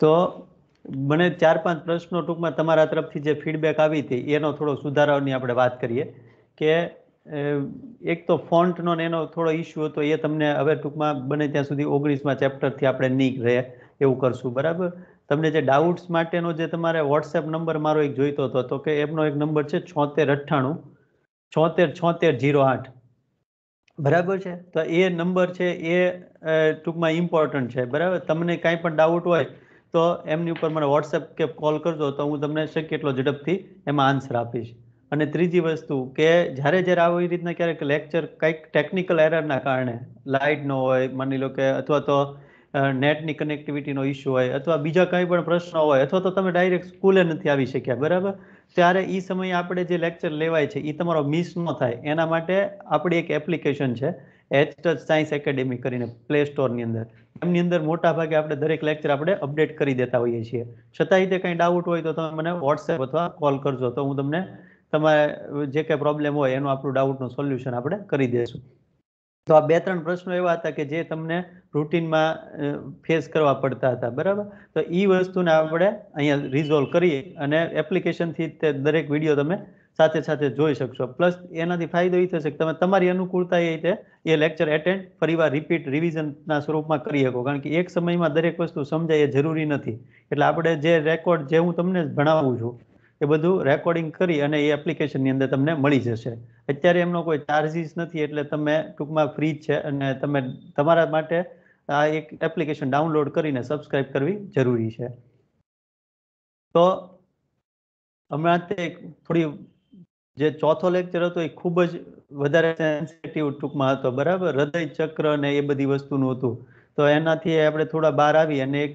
તો મને ચાર પાંચ પ્રશ્નો ટૂંકમાં તમારા તરફથી જે ફીડબેક આવી હતી એનો થોડો સુધારાની આપણે વાત કરીએ કે એક તો ફોન્ટનો ને એનો થોડો ઇશ્યુ હતો એ તમને હવે ટૂંકમાં બને ત્યાં સુધી ઓગણીસમાં ચેપ્ટરથી આપણે નહીં રહે એવું કરશું બરાબર તમને જે ડાઉટ્સ માટેનો જે તમારે વોટ્સએપ નંબર મારો એક જોઈતો હતો તો કે એમનો એક નંબર છે છોતેર અઠ્ઠાણું છોતેર છોતેર જીરો આઠ બરાબર છે તો એ નંબર છે એ ટૂંકમાં ઇમ્પોર્ટન્ટ છે બરાબર તમને કાંઈ પણ ડાઉટ હોય તો એમની ઉપર મને વોટ્સએપ કે કોલ કરજો તો હું તમને શક્ય એટલો ઝડપથી એમાં આન્સર આપીશ અને ત્રીજી વસ્તુ કે જ્યારે જ્યારે આવી રીતના ક્યારેક લેક્ચર કંઈક ટેકનિકલ એરરના કારણે લાઇટ ન હોય માની લો કે અથવા તો નેટની કનેક્ટિવિટીનો ઇસ્યુ હોય અથવા બીજા કંઈ પણ પ્રશ્ન હોય અથવા તો તમે ડાયરેક્ટ સ્કૂલે નથી આવી શક્યા બરાબર ત્યારે એ સમયે આપણે જે લેક્ચર લેવાય છે એ તમારો મિસ ન થાય એના માટે આપણી એક એપ્લિકેશન છે એચ ટચ સાયન્સ એકેડેમી કરીને પ્લે સ્ટોરની અંદર એમની અંદર મોટા ભાગે આપણે દરેક લેક્ચર આપણે અપડેટ કરી દેતા હોઈએ છીએ છતાંય તે કંઈ ડાઉટ હોય તો તમે મને વોટ્સએપ અથવા કોલ કરજો તો હું તમને તમારે જે કંઈ પ્રોબ્લેમ હોય એનું આપણું ડાઉટનું સોલ્યુશન આપણે કરી દઈશું તો આ બે ત્રણ પ્રશ્નો એવા હતા કે જે તમને રૂટીનમાં ફેસ કરવા પડતા હતા બરાબર તો એ વસ્તુને આપણે અહીંયા રિઝોલ્વ કરીએ અને એપ્લિકેશનથી તે દરેક વિડીયો તમે સાથે સાથે જોઈ શકશો પ્લસ એનાથી ફાયદો એ થશે કે તમે તમારી અનુકૂળતા એ રીતે એ લેક્ચર એટેન્ડ ફરીવાર રિપીટ રિવિઝનના સ્વરૂપમાં કરી શકો કારણ કે એક સમયમાં દરેક વસ્તુ સમજાય એ જરૂરી નથી એટલે આપણે જે રેકોર્ડ જે હું તમને ભણાવું છું એ બધું રેકોર્ડિંગ કરી અને એ એપ્લિકેશનની અંદર તમને મળી જશે અત્યારે એમનો કોઈ ચાર્જીસ નથી એટલે તમે ટૂંકમાં ફ્રી જ છે અને તમે તમારા માટે આ એક એપ્લિકેશન ડાઉનલોડ કરીને સબસ્ક્રાઇબ કરવી જરૂરી છે તો હમણાં તે થોડી જે ચોથો લેક્ચર હતો એ ખૂબ જ વધારે સેન્સિટિવ ટૂંકમાં હતો બરાબર હૃદય ચક્ર ને એ બધી વસ્તુનું હતું તો એનાથી આપણે થોડા બહાર આવી અને એક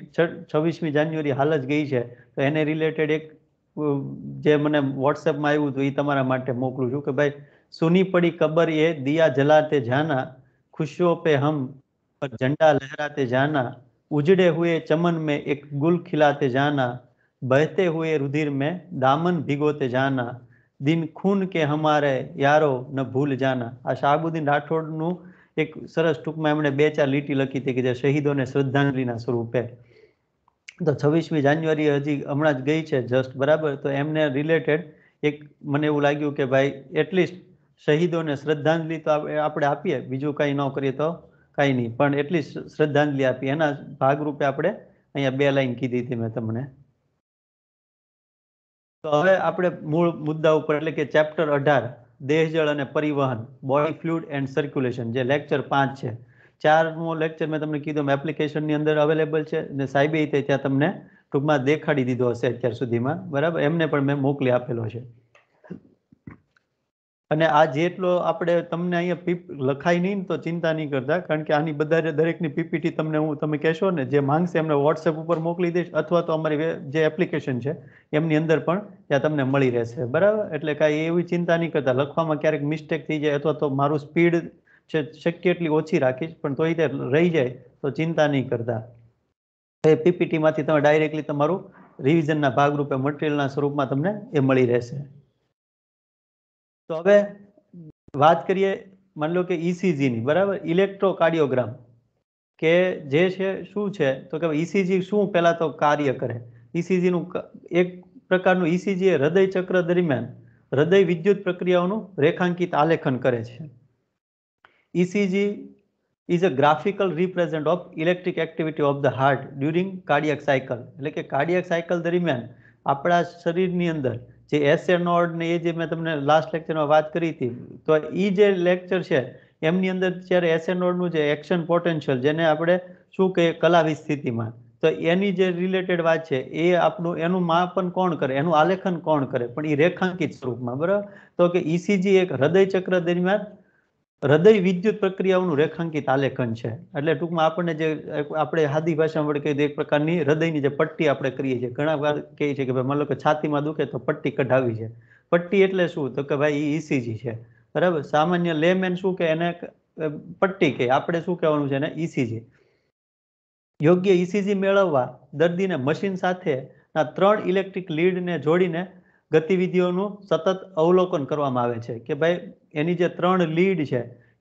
છવ્વીસમી જાન્યુઆરી હાલ જ ગઈ છે તો એને રિલેટેડ એક જે મને વોટ્સએપમાં આવ્યું હતું એ તમારા માટે મોકલું છું કે ભાઈ સુની પડી કબર એ દિયા જલાતે જાના ખુશો પે હમ પર ઝંડા લહેરાતે જાના ઉજડે હુએ ચમન મેં એક ગુલ ખિલાતે જાના બહેતે હુએ રુધિર મેં દામન ભીગોતે જાના દિન ખૂન કે હમારે યારો ન ભૂલ જાના આ શાહબુદ્દીન રાઠોડનું એક સરસ ટૂંકમાં એમણે બે ચાર લીટી લખી હતી કે જે શહીદોને શ્રદ્ધાંજલિના સ્વરૂપે તો છવ્વીસમી જાન્યુઆરી હજી હમણાં જ ગઈ છે જસ્ટ બરાબર તો એમને રિલેટેડ એક મને એવું લાગ્યું કે ભાઈ એટલીસ્ટ શહીદોને શ્રદ્ધાંજલિ તો આપણે આપીએ બીજું કાંઈ ન કરીએ તો કાંઈ નહીં પણ એટલીસ્ટ શ્રદ્ધાંજલિ આપીએ એના ભાગરૂપે આપણે અહીંયા બે લાઈન કીધી હતી મેં તમને તો હવે આપણે મૂળ મુદ્દા ઉપર એટલે કે ચેપ્ટર અઢાર દેહજળ અને પરિવહન બોડી ફ્લુઇડ એન્ડ સર્ક્યુલેશન જે લેક્ચર પાંચ છે ચારમો લેક્ચર મેં તમને કીધું એપ્લિકેશનની અંદર અવેલેબલ છે ને સાહેબે ત્યાં તમને ટૂંકમાં દેખાડી દીધો હશે અત્યાર સુધીમાં બરાબર એમને પણ મેં મોકલી આપેલો છે અને આ જેટલો આપણે તમને અહીંયા લખાય નહીં તો ચિંતા નહીં કરતા કારણ કે આની બધા દરેકની પીપીટી તમને હું તમે કહેશો ને જે માંગશે એમને વોટ્સએપ ઉપર મોકલી દઈશ અથવા તો અમારી જે એપ્લિકેશન છે એમની અંદર પણ ત્યાં તમને મળી રહેશે બરાબર એટલે કાંઈ એવી ચિંતા નહીં કરતા લખવામાં ક્યારેક મિસ્ટેક થઈ જાય અથવા તો મારું સ્પીડ છે શક્ય એટલી ઓછી રાખીશ પણ તોય તે રહી જાય તો ચિંતા નહીં કરતા એ પીપીટીમાંથી તમે ડાયરેક્ટલી તમારું રિવિઝનના ભાગરૂપે મટીરિયલના સ્વરૂપમાં તમને એ મળી રહેશે તો હવે વાત કરીએ માની લો કે ઈસીજીની e બરાબર ઇલેક્ટ્રોકાર્ડિયોગ્રામ કે જે છે શું છે તો કે ઈસીજી e શું પહેલાં તો કાર્ય કરે ઈસીજીનું e એક પ્રકારનું ઈસીજી એ હૃદય ચક્ર દરમિયાન હૃદય વિદ્યુત પ્રક્રિયાઓનું રેખાંકિત આલેખન કરે છે ECG is a graphical represent of electric activity of the heart during cardiac cycle એટલે કે કાર્ડિયક સાયકલ દરમિયાન આપણા શરીરની અંદર જે એસે નોડ ને એ જે મેં તમને લાસ્ટ લેક્ચરમાં વાત કરી હતી તો એ જે લેક્ચર છે એમની અંદર જ્યારે એસે નોડનું જે એક્શન પોટેન્શિયલ જેને આપણે શું કહીએ કલા વિસ્થિતિમાં તો એની જે રિલેટેડ વાત છે એ આપણું એનું માપન કોણ કરે એનું આલેખન કોણ કરે પણ એ રેખાંકિત સ્વરૂપમાં બરાબર તો કે ઈસીજી એક હૃદય ચક્ર દરમિયાન હૃદય વિદ્યુત પ્રક્રિયાઓનું રેખાંકિત આલેખન છે એટલે ટૂંકમાં આપણને જે આપણે હાદી ભાષામાં વડે કહીએ એક પ્રકારની હૃદયની જે પટ્ટી આપણે કરીએ છીએ ઘણા વાર કહીએ છીએ કે ભાઈ મતલબ કે છાતીમાં દુખે તો પટ્ટી કઢાવી છે પટ્ટી એટલે શું તો કે ભાઈ એ ઈસીજી છે બરાબર સામાન્ય લેમેન શું કે એને પટ્ટી કે આપણે શું કહેવાનું છે એને ઈસીજી યોગ્ય ઈસીજી મેળવવા દર્દીને મશીન સાથે ના ત્રણ ઇલેક્ટ્રિક લીડને જોડીને ગતિવિધિઓનું સતત અવલોકન કરવામાં આવે છે કે ભાઈ એની જે ત્રણ લીડ છે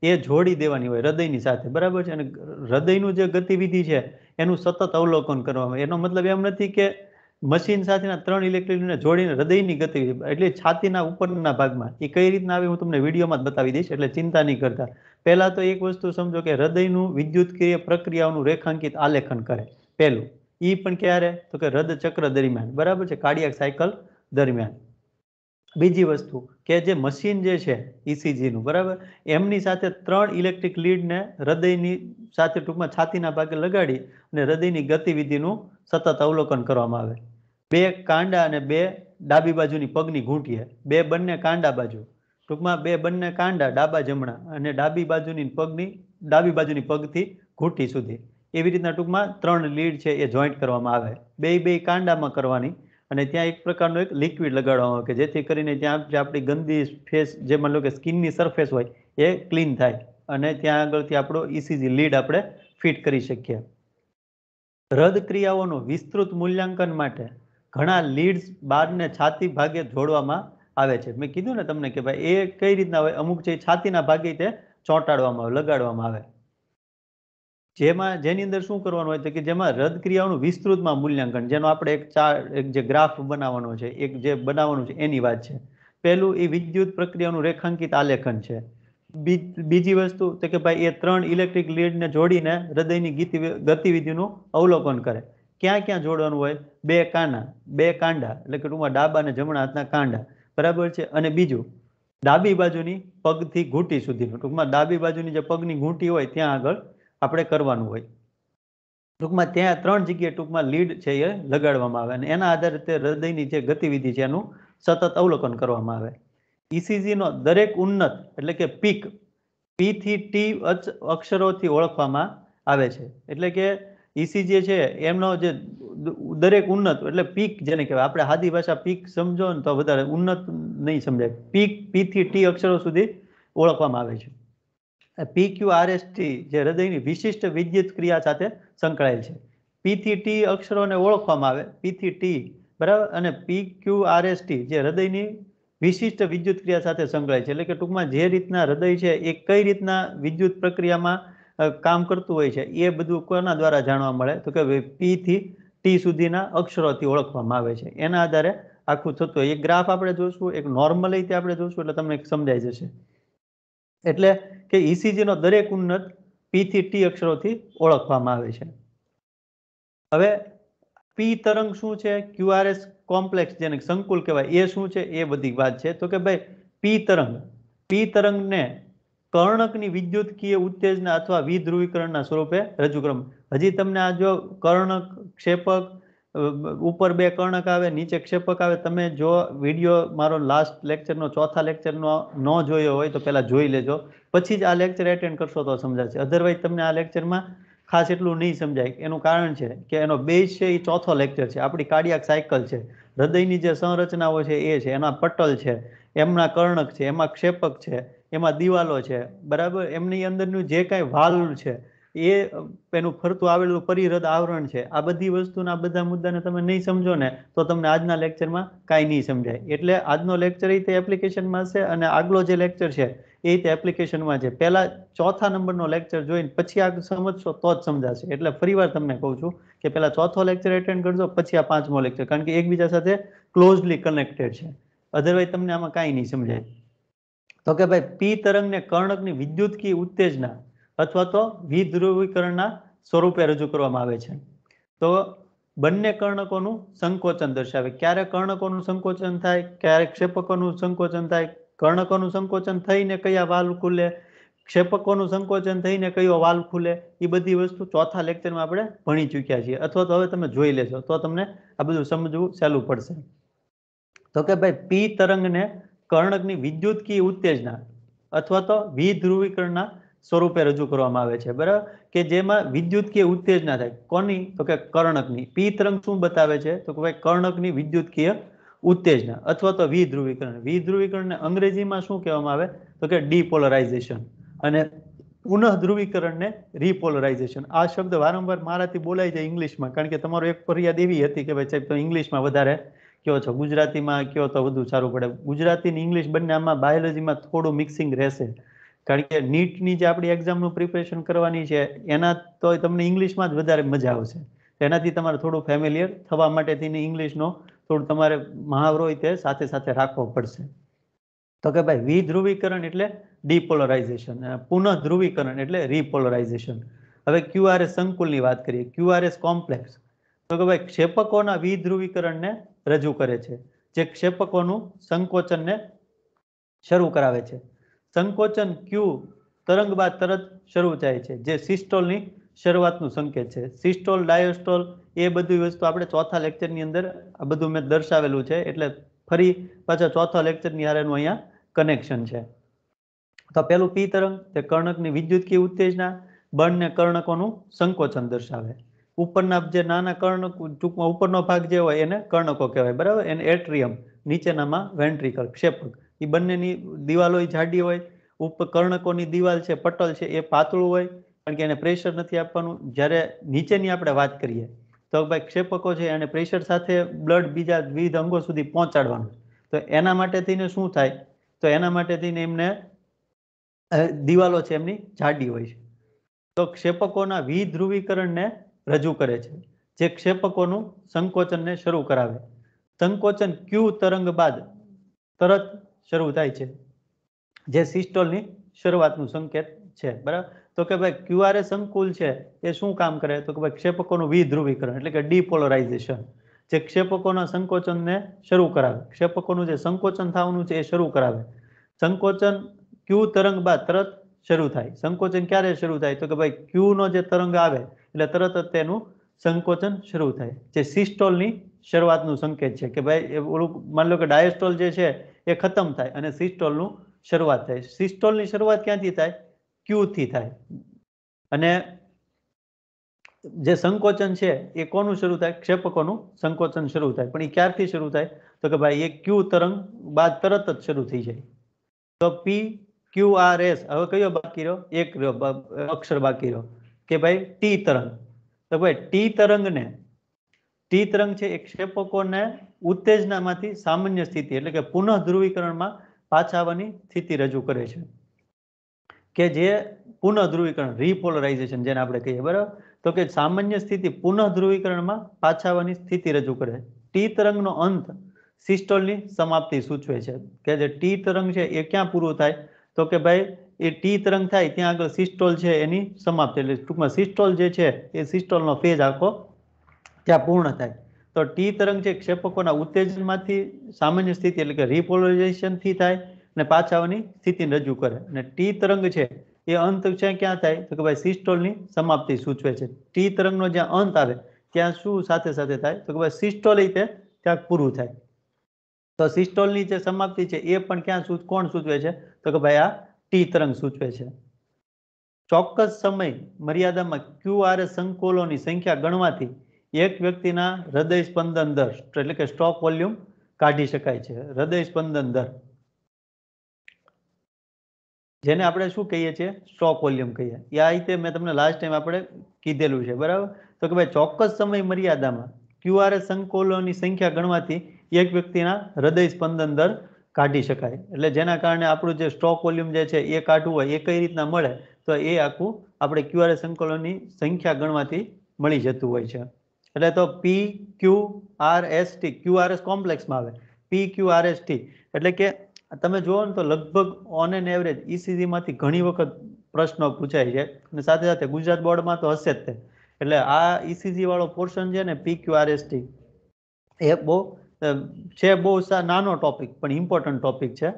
એ જોડી દેવાની હોય હૃદયની સાથે બરાબર છે અને હૃદયનું જે ગતિવિધિ છે એનું સતત અવલોકન કરવામાં એનો મતલબ એમ નથી કે મશીન સાથેના ત્રણ ઇલેક્ટ્રિકને જોડીને હૃદયની ગતિવિધિ એટલે છાતીના ઉપરના ભાગમાં એ કઈ રીતના આવે હું તમને વિડીયોમાં જ બતાવી દઈશ એટલે ચિંતા નહીં કરતા પહેલાં તો એક વસ્તુ સમજો કે હૃદયનું વિદ્યુતક્રિય પ્રક્રિયાઓનું રેખાંકિત આલેખન કરે પહેલું એ પણ ક્યારે તો કે હૃદય ચક્ર દરમિયાન બરાબર છે કાર્ડિયાક સાયકલ દરમિયાન બીજી વસ્તુ કે જે મશીન જે છે ઇસીજીનું e બરાબર એમની સાથે ત્રણ ઇલેક્ટ્રિક લીડને હૃદયની સાથે ટૂંકમાં છાતીના ભાગે લગાડી અને હૃદયની ગતિવિધિનું સતત અવલોકન કરવામાં આવે બે કાંડા અને બે ડાબી બાજુની પગની ઘૂંટીએ બે બંને કાંડા બાજુ ટૂંકમાં બે બંને કાંડા ડાબા જમણા અને ડાબી બાજુની પગની ડાબી બાજુની પગથી ઘૂંટી સુધી એવી રીતના ટૂંકમાં ત્રણ લીડ છે એ જોઈન્ટ કરવામાં આવે બે બે કાંડામાં કરવાની અને ત્યાં એક પ્રકારનું એક લિક્વિડ લગાડવામાં આવે કે જેથી કરીને ત્યાં જે આપણી ગંદી ફેસ જે માની લો કે સ્કિનની સરફેસ હોય એ ક્લીન થાય અને ત્યાં આગળથી આપણો ઇસીજી e લીડ આપણે ફિટ કરી શકીએ રદ ક્રિયાઓનું વિસ્તૃત મૂલ્યાંકન માટે ઘણા લીડ્સ બારને છાતી ભાગે જોડવામાં આવે છે મેં કીધું ને તમને કે ભાઈ એ કઈ રીતના હોય અમુક જે છાતીના ભાગે તે ચોંટાડવામાં આવે લગાડવામાં આવે જેમાં જેની અંદર શું કરવાનું હોય તો કે જેમાં રદ ક્રિયાઓનું વિસ્તૃતમાં મૂલ્યાંકન જેનો આપણે એક ચાર એક જે ગ્રાફ બનાવવાનો છે એક જે બનાવવાનું છે એની વાત છે પહેલું એ વિદ્યુત પ્રક્રિયાનું રેખાંકિત આલેખન છે બીજી વસ્તુ તો કે ભાઈ એ ત્રણ ઇલેક્ટ્રિક લીડને જોડીને હૃદયની ગતિવિધિનું અવલોકન કરે ક્યાં ક્યાં જોડવાનું હોય બે કાના બે કાંડા એટલે કે ટૂંકમાં ડાબા અને જમણા હાથના કાંડા બરાબર છે અને બીજું ડાબી બાજુની પગથી ઘૂંટી સુધીનું ટૂંકમાં ડાબી બાજુની જે પગની ઘૂંટી હોય ત્યાં આગળ આપણે કરવાનું હોય ટૂંકમાં ત્યાં ત્રણ જગ્યાએ ટૂંકમાં લીડ છે એ લગાડવામાં આવે અને એના આધારે તે હૃદયની જે ગતિવિધિ છે એનું સતત અવલોકન કરવામાં આવે ઈસીજીનો e દરેક ઉન્નત એટલે કે પીક પી થી ટી અક્ષરોથી ઓળખવામાં આવે છે એટલે કે ઈસીજી e છે એમનો જે દરેક ઉન્નત એટલે પીક જેને કહેવાય આપણે હાદી ભાષા પીક સમજો ને તો વધારે ઉન્નત નહીં સમજાય પીક પી થી ટી અક્ષરો સુધી ઓળખવામાં આવે છે પીક્યુઆરએસટી જે હૃદયની વિશિષ્ટ વિદ્યુત ક્રિયા સાથે સંકળાયેલ છે પીથી ટી અક્ષરોને ઓળખવામાં આવે પીથી ટી બરાબર અને પી ક્યુ ટી જે હૃદયની વિશિષ્ટ વિદ્યુત ક્રિયા સાથે સંકળાય છે એટલે કે ટૂંકમાં જે રીતના હૃદય છે એ કઈ રીતના વિદ્યુત પ્રક્રિયામાં કામ કરતું હોય છે એ બધું કોના દ્વારા જાણવા મળે તો કે પીથી ટી સુધીના અક્ષરોથી ઓળખવામાં આવે છે એના આધારે આખું થતું હોય એક ગ્રાફ આપણે જોશું એક નોર્મલ રીતે આપણે જોશું એટલે તમને સમજાઈ જશે એટલે કે ઈસીજીનો e દરેક ઉન્નત પીથી ટી અક્ષરોથી ઓળખવામાં આવે છે હવે પી તરંગ શું છે ક્યુઆરએસ કોમ્પ્લેક્સ જેને સંકુલ કહેવાય એ શું છે એ બધી વાત છે તો કે ભાઈ પી તરંગ પી તરંગને કર્ણકની વિદ્યુતકીય ઉત્તેજના અથવા વિધ્રુવીકરણના સ્વરૂપે રજૂ કરવામાં હજી તમને આ જો કર્ણક ક્ષેપક ઉપર બે કર્ણક આવે નીચે ક્ષેપક આવે તમે જો વિડીયો મારો લાસ્ટ લેક્ચરનો ચોથા લેક્ચરનો ન જોયો હોય તો પહેલાં જોઈ લેજો પછી જ આ લેક્ચર એટેન્ડ કરશો તો સમજાશે અધરવાઇઝ તમને આ લેક્ચરમાં ખાસ એટલું નહીં સમજાય એનું કારણ છે કે એનો બેઝ છે એ ચોથો લેક્ચર છે આપણી કાર્ડિયાક સાયકલ છે હૃદયની જે સંરચનાઓ છે એ છે એના પટલ છે એમના કર્ણક છે એમાં ક્ષેપક છે એમાં દિવાલો છે બરાબર એમની અંદરનું જે કાંઈ વાલ છે એ એનું ફરતું આવેલું પરિરદ આવરણ છે આ બધી વસ્તુના બધા મુદ્દાને તમે નહીં સમજો ને તો તમને આજના લેક્ચરમાં કાંઈ નહીં સમજાય એટલે આજનો લેક્ચર એ તે એપ્લિકેશનમાં છે અને આગલો જે લેક્ચર છે એ તે એપ્લિકેશનમાં છે પહેલાં ચોથા નંબરનો લેક્ચર જોઈને પછી આ સમજશો તો જ સમજાશે એટલે ફરીવાર તમને કહું છું કે પહેલાં ચોથો લેક્ચર એટેન્ડ કરજો પછી આ પાંચમો લેક્ચર કારણ કે એકબીજા સાથે ક્લોઝલી કનેક્ટેડ છે અધરવાઇઝ તમને આમાં કાંઈ નહીં સમજાય તો કે ભાઈ પી તરંગને કર્ણકની વિદ્યુતકી ઉત્તેજના અથવા તો વિધ્રુવીકરણના સ્વરૂપે રજૂ કરવામાં આવે છે તો બંને કર્ણકોનું સંકોચન દર્શાવે ક્યારે કર્ણકોનું સંકોચન થાય ક્યારે ક્ષેપકોનું સંકોચન થાય કર્ણકોનું સંકોચન થઈને કયા વાલ ખુલે ક્ષેપકોનું સંકોચન થઈને કયો વાલ ખુલે એ બધી વસ્તુ ચોથા લેક્ચરમાં આપણે ભણી ચૂક્યા છીએ અથવા તો હવે તમે જોઈ લેશો તો તમને આ બધું સમજવું સહેલું પડશે તો કે ભાઈ પી તરંગને કર્ણકની વિદ્યુતકીય ઉત્તેજના અથવા તો વિધ્રુવીકરણના સ્વરૂપે રજૂ કરવામાં આવે છે બરાબર કે જેમાં વિદ્યુતકીય ઉત્તેજના થાય કોની તો કે કર્ણકની પી તરંગ શું બતાવે છે તો કે ભાઈ કર્ણકની વિદ્યુતકીય ઉત્તેજના અથવા તો વિધ્રુવીકરણ વિધ્રુવીકરણને અંગ્રેજીમાં શું કહેવામાં આવે તો કે ડીપોલરાઇઝેશન અને પુનઃ ધ્રુવીકરણને રીપોલરાઇઝેશન આ શબ્દ વારંવાર મારાથી બોલાય છે ઇંગ્લિશમાં કારણ કે તમારો એક ફરિયાદ એવી હતી કે ભાઈ સાહેબ તો ઇંગ્લિશમાં વધારે કયો છો ગુજરાતીમાં કયો તો વધુ સારું પડે ગુજરાતી ઇંગ્લિશ બંને આમાં બાયોલોજીમાં થોડું મિક્સિંગ રહેશે કારણ કે નીટની જે આપણી એક્ઝામનું પ્રિપેરેશન કરવાની છે એના તો તમને ઇંગ્લિશમાં જ વધારે મજા આવશે એનાથી તમારે થોડું ફેમિલિયર થવા માટે થઈને ઇંગ્લિશનો થોડું તમારે મહાવરો તે સાથે સાથે રાખવો પડશે તો કે ભાઈ વિધ્રુવીકરણ એટલે ડીપોલરાઇઝેશન પુનઃ ધ્રુવીકરણ એટલે રીપોલરાઇઝેશન હવે ક્યુઆરએસ સંકુલની વાત કરીએ ક્યુઆરએસ કોમ્પ્લેક્સ તો કે ભાઈ ક્ષેપકોના વિધ્રુવીકરણને રજૂ કરે છે જે ક્ષેપકોનું સંકોચનને શરૂ કરાવે છે સંકોચન ક્યુ તરંગ બાદ તરત શરૂ થાય છે જે સિસ્ટોલની શરૂઆતનું સંકેત છે સિસ્ટોલ ડાયોસ્ટોલ એ બધી વસ્તુ આપણે ચોથા લેક્ચરની અંદર આ બધું મેં દર્શાવેલું છે એટલે ફરી પાછા ચોથા લેક્ચરની હારેનું અહીંયા કનેક્શન છે તો પહેલું પી તરંગ તે કર્ણકની વિદ્યુત કી ઉત્તેજના બળને કર્ણકોનું સંકોચન દર્શાવે ઉપરના જે નાના કર્ણક ટૂંકમાં ઉપરનો ભાગ જે હોય એને કર્ણકો કહેવાય બરાબર એને એટ્રિયમ નીચેનામાં વેન્ટ્રિકલ ક્ષેપક એ બંનેની દિવાલો જાડી હોય ઉપ કર્ણકોની દિવાલ છે પટલ છે એ પાતળું હોય કારણ કે એને પ્રેશર નથી આપવાનું જ્યારે નીચેની આપણે વાત કરીએ તો ભાઈ ક્ષેપકો છે એને પ્રેશર સાથે બ્લડ બીજા વિવિધ અંગો સુધી પહોંચાડવાનું તો એના માટે થઈને શું થાય તો એના માટે થઈને એમને દિવાલો છે એમની જાડી હોય છે તો ક્ષેપકોના વિધ્રુવીકરણને રજૂ કરે છે જે ક્ષેપકોનું સંકોચનને શરૂ કરાવે સંકોચન ક્યુ તરંગ બાદ તરત શરૂ થાય છે જે સિસ્ટોલની શરૂઆતનું સંકેત છે બરાબર તો કે ભાઈ ક્યુઆરએ સંકુલ છે એ શું કામ કરે તો કે ભાઈ ક્ષેપકોનું વિધ્રુવીકરણ એટલે કે ડીપોલરાઇઝેશન જે ક્ષેપકોના સંકોચનને શરૂ કરાવે ક્ષેપકોનું જે સંકોચન થવાનું છે એ શરૂ કરાવે સંકોચન ક્યુ તરંગ બાદ તરત શરૂ થાય સંકોચન ક્યારે શરૂ થાય તો કે ભાઈ ક્યુનો જે તરંગ આવે એટલે તરત જ તેનું સંકોચન શરૂ થાય જે સિસ્ટોલની શરૂઆતનું સંકેત છે કે ભાઈ એ ઓલું માની લો કે ડાયસ્ટોલ જે છે એ ખતમ થાય અને સિસ્ટોલનું શરૂઆત થાય સિસ્ટોલની શરૂઆત ક્યાંથી થાય ક્યુથી થાય અને જે સંકોચન છે એ કોનું શરૂ થાય ક્ષેપકોનું સંકોચન શરૂ થાય પણ એ ક્યારથી શરૂ થાય તો કે ભાઈ એ ક્યુ તરંગ બાદ તરત જ શરૂ થઈ જાય તો પી ક્યુ આર એસ હવે કયો બાકી રહ્યો એક અક્ષર બાકી રહ્યો કે ભાઈ ટી તરંગ તો ભાઈ ટી તરંગને ટી તરંગ છે એ ક્ષેપકોને ઉત્તેજનામાંથી સામાન્ય સ્થિતિ એટલે કે પુનઃ ધ્રુવીકરણમાં પાછા આવવાની સ્થિતિ રજૂ કરે છે કે જે પુનઃ ધ્રુવીકરણ રીપોલરાઇઝેશન જેને આપણે કહીએ બરાબર તો કે સામાન્ય સ્થિતિ પુનઃ ધ્રુવીકરણમાં પાછા આવવાની સ્થિતિ રજૂ કરે ટી તરંગનો અંત સિસ્ટોલની સમાપ્તિ સૂચવે છે કે જે ટી તરંગ છે એ ક્યાં પૂરું થાય તો કે ભાઈ એ ટી તરંગ થાય ત્યાં આગળ સિસ્ટોલ છે એની સમાપ્તિ એટલે ટૂંકમાં સિસ્ટોલ જે છે એ સિસ્ટોલનો ફેઝ આખો ત્યાં પૂર્ણ થાય તો ટી તરંગ છે ક્ષેપકોના ઉત્તેજનમાંથી સામાન્ય સ્થિતિ એટલે કે રીપોલરાઇઝેશનથી થાય અને પાછાઓની સ્થિતિને રજૂ કરે અને ટી તરંગ છે એ અંત છે ક્યાં થાય તો કે ભાઈ સિસ્ટોલની સમાપ્તિ સૂચવે છે ટી તરંગનો જ્યાં અંત આવે ત્યાં શું સાથે સાથે થાય તો કે ભાઈ સિસ્ટોલ તે ત્યાં પૂરું થાય તો સિસ્ટોલની જે સમાપ્તિ છે એ પણ ક્યાં સૂચ કોણ સૂચવે છે તો કે ભાઈ આ ટી તરંગ સૂચવે છે ચોક્કસ સમય મર્યાદામાં ક્યુઆર સંકોલોની સંખ્યા ગણવાથી એક વ્યક્તિના હૃદય સ્પંદન દર એટલે કે સ્ટોક વોલ્યુમ કાઢી શકાય છે હૃદય સ્પંદન દર જેને આપણે શું કહીએ છીએ સ્ટોક વોલ્યુમ કહીએ એ આ રીતે મેં તમને લાસ્ટ ટાઈમ આપણે કીધેલું છે બરાબર તો કે ભાઈ ચોક્કસ સમય મર્યાદામાં ક્યુઆરએસ સંકોલોની સંખ્યા ગણવાથી એક વ્યક્તિના હૃદય સ્પંદન દર કાઢી શકાય એટલે જેના કારણે આપણું જે સ્ટોક વોલ્યુમ જે છે એ કાઢવું હોય એ કઈ રીતના મળે તો એ આખું આપણે ક્યુઆરએસ સંકોલોની સંખ્યા ગણવાથી મળી જતું હોય છે એટલે તો P Q R S T Q R S કોમ્પ્લેક્સમાં આવે P Q R S T એટલે કે તમે જુઓ ને તો લગભગ ઓન એન એવરેજ ઈસીજીમાંથી ઘણી વખત પ્રશ્નો પૂછાય છે અને સાથે સાથે ગુજરાત બોર્ડમાં તો હશે જ તે એટલે આ ઈસીજી e વાળો પોર્શન છે ને P Q R S T એ બહુ છે બહુ નાનો ટોપિક પણ ઇમ્પોર્ટન્ટ ટોપિક છે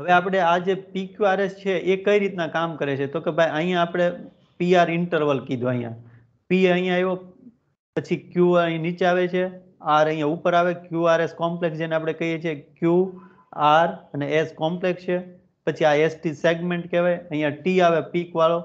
હવે આપણે આ જે પીક્યુઆરએસ છે એ કઈ રીતના કામ કરે છે તો કે ભાઈ અહીંયા આપણે પીઆર ઇન્ટરવલ કીધું અહીંયા પી અહીંયા આવ્યો પછી ક્યુ અહીં નીચે આવે છે આર અહીંયા ઉપર આવે ક્યુઆરએસ કોમ્પ્લેક્સ જેને આપણે કહીએ છીએ ક્યુ આર અને એસ કોમ્પ્લેક્સ છે પછી આ એસટી સેગમેન્ટ કહેવાય અહીંયા ટી આવે પીક વાળો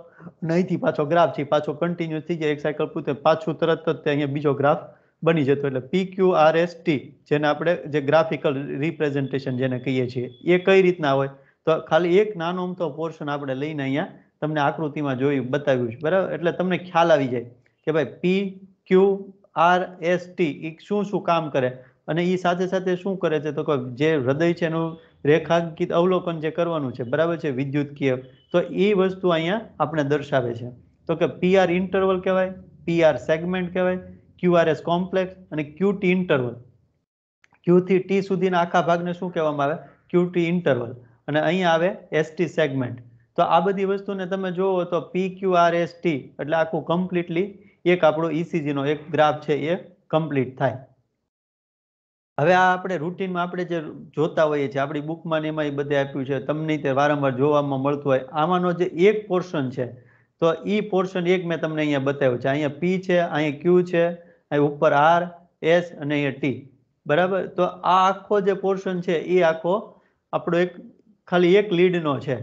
નહીંથી પાછો ગ્રાફ છે પાછો કન્ટિન્યુઅસ થઈ જાય એક સાયકલ પૂરતે પાછું તરત જ અહીંયા બીજો ગ્રાફ બની જતો એટલે P Q R S T જેને આપણે જે ગ્રાફિકલ રિપ્રેઝન્ટેશન જેને કહીએ છીએ એ કઈ રીતના હોય તો ખાલી એક નાનો અમથો પોર્શન આપણે લઈને અહીંયા તમને આકૃતિમાં જોઈ બતાવ્યું છે બરાબર એટલે તમને ખ્યાલ આવી જાય કે ભાઈ P Q R S T એ શું શું કામ કરે અને એ સાથે સાથે શું કરે છે તો જે હૃદય છે એનું રેખાંકિત અવલોકન જે કરવાનું છે બરાબર છે વિદ્યુતકીય તો એ વસ્તુ અહીંયા આપણે દર્શાવે છે તો કે પીઆર ઇન્ટરવલ કહેવાય પીઆર સેગમેન્ટ કહેવાય ક્યુઆરએસ કોમ્પ્લેક્સ અને ક્યુટી ઇન્ટરવલ થી ટી સુધીના આખા ભાગને શું કહેવામાં આવે ક્યુટી ઇન્ટરવલ અને અહીં આવે એસટી સેગમેન્ટ તો આ બધી વસ્તુને તમે જુઓ તો પી ક્યુઆરએસ ટી એટલે આખું કમ્પ્લીટલી એક આપણો ઈસીજીનો e એક ગ્રાફ છે એ કમ્પ્લીટ થાય હવે આ આપણે રૂટિનમાં આપણે જે જોતા હોઈએ છીએ આપણી બુકમાં ને એમાં એ બધે આપ્યું છે તમને તે વારંવાર જોવામાં મળતું હોય આમાંનો જે એક પોર્શન છે તો એ પોર્શન એક મેં તમને અહીંયા બતાવ્યું છે અહીંયા પી છે અહીંયા ક્યુ છે અહીં ઉપર આર એસ અને એ ટી બરાબર તો આ આખો જે પોર્શન છે એ આખો આપણો એક ખાલી એક લીડનો છે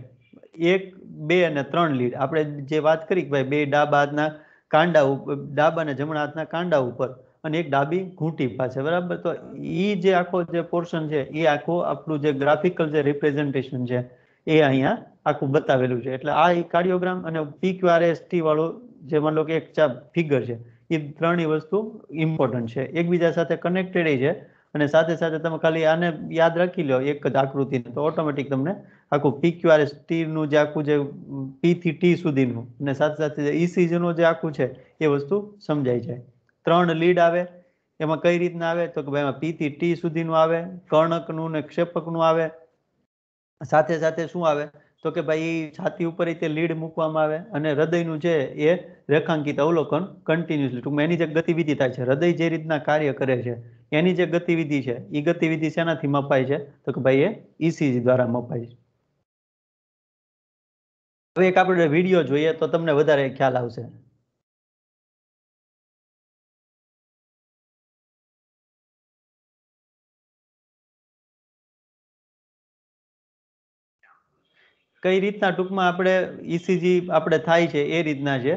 એક બે અને ત્રણ લીડ આપણે જે વાત કરી કે ભાઈ બે ડાબા હાથના કાંડા ઉપર ડાબા અને જમણા હાથના કાંડા ઉપર અને એક ડાબી ઘૂંટી પાસે બરાબર તો એ જે આખો જે પોર્શન છે એ આખો આપણું જે ગ્રાફિકલ જે રિપ્રેઝન્ટેશન છે એ અહીંયા આખું બતાવેલું છે એટલે આ કાર્ડિયોગ્રામ અને પીક્યુઆરએસટી વાળો જે માન લો કે એક ફિગર છે એ ત્રણેય વસ્તુ ઇમ્પોર્ટન્ટ છે એકબીજા સાથે કનેક્ટેડ છે અને સાથે સાથે તમે ખાલી આને યાદ રાખી લો એક જ આકૃતિ તો ઓટોમેટિક તમને આખું પી ક્યુઆરએસ ટીનું જે આખું જે પી થી ટી સુધીનું અને સાથે સાથે ઈસીજીનું e જે આખું છે એ વસ્તુ સમજાઈ જાય ત્રણ લીડ આવે એમાં કઈ રીતના આવે તો કે ભાઈ એમાં પી થી ટી સુધીનું આવે કર્ણકનું ને ક્ષેપકનું આવે સાથે સાથે શું આવે તો કે ભાઈ છાતી ઉપર તે લીડ મૂકવામાં આવે અને હૃદયનું જે એ રેખાંકિત અવલોકન કન્ટિન્યુઅસલી ટૂંકમાં એની જે ગતિવિધિ થાય છે હૃદય જે રીતના કાર્ય કરે છે એની જે ગતિવિધિ છે એ ગતિવિધિ શેનાથી મપાય છે તો કે ભાઈ એ ઈસીજી e દ્વારા મપાય છે હવે એક આપણે વિડીયો જોઈએ તો તમને વધારે ખ્યાલ આવશે કઈ રીતના ટૂંકમાં આપણે ઈસીજી આપણે થાય છે એ રીતના છે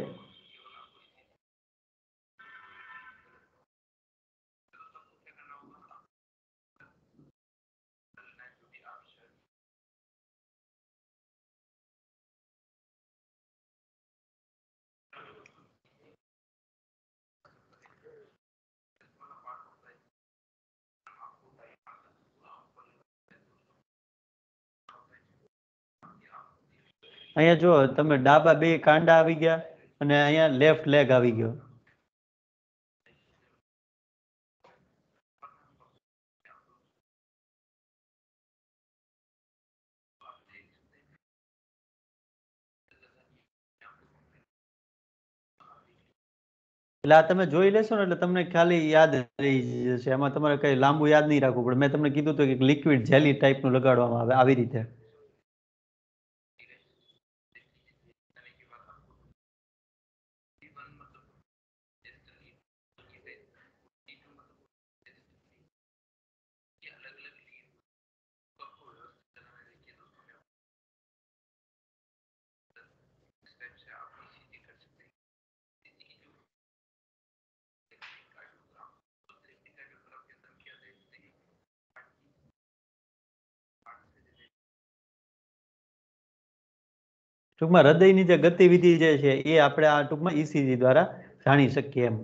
અહીંયા જો તમે ડાબા બે કાંડા આવી ગયા અને અહીંયા લેફ્ટ લેગ આવી ગયો એટલે આ તમે જોઈ લેશો ને એટલે તમને ખાલી યાદ રહી જશે એમાં તમારે કઈ લાંબુ યાદ નહીં રાખવું પડે મેં તમને કીધું હતું કે લિક્વિડ જેલી ટાઈપનું લગાડવામાં આવે આવી રીતે ટૂંકમાં હૃદયની જે ગતિવિધિ જે છે એ આપણે આ ટૂંકમાં ઈસીજી e દ્વારા જાણી શકીએ એમ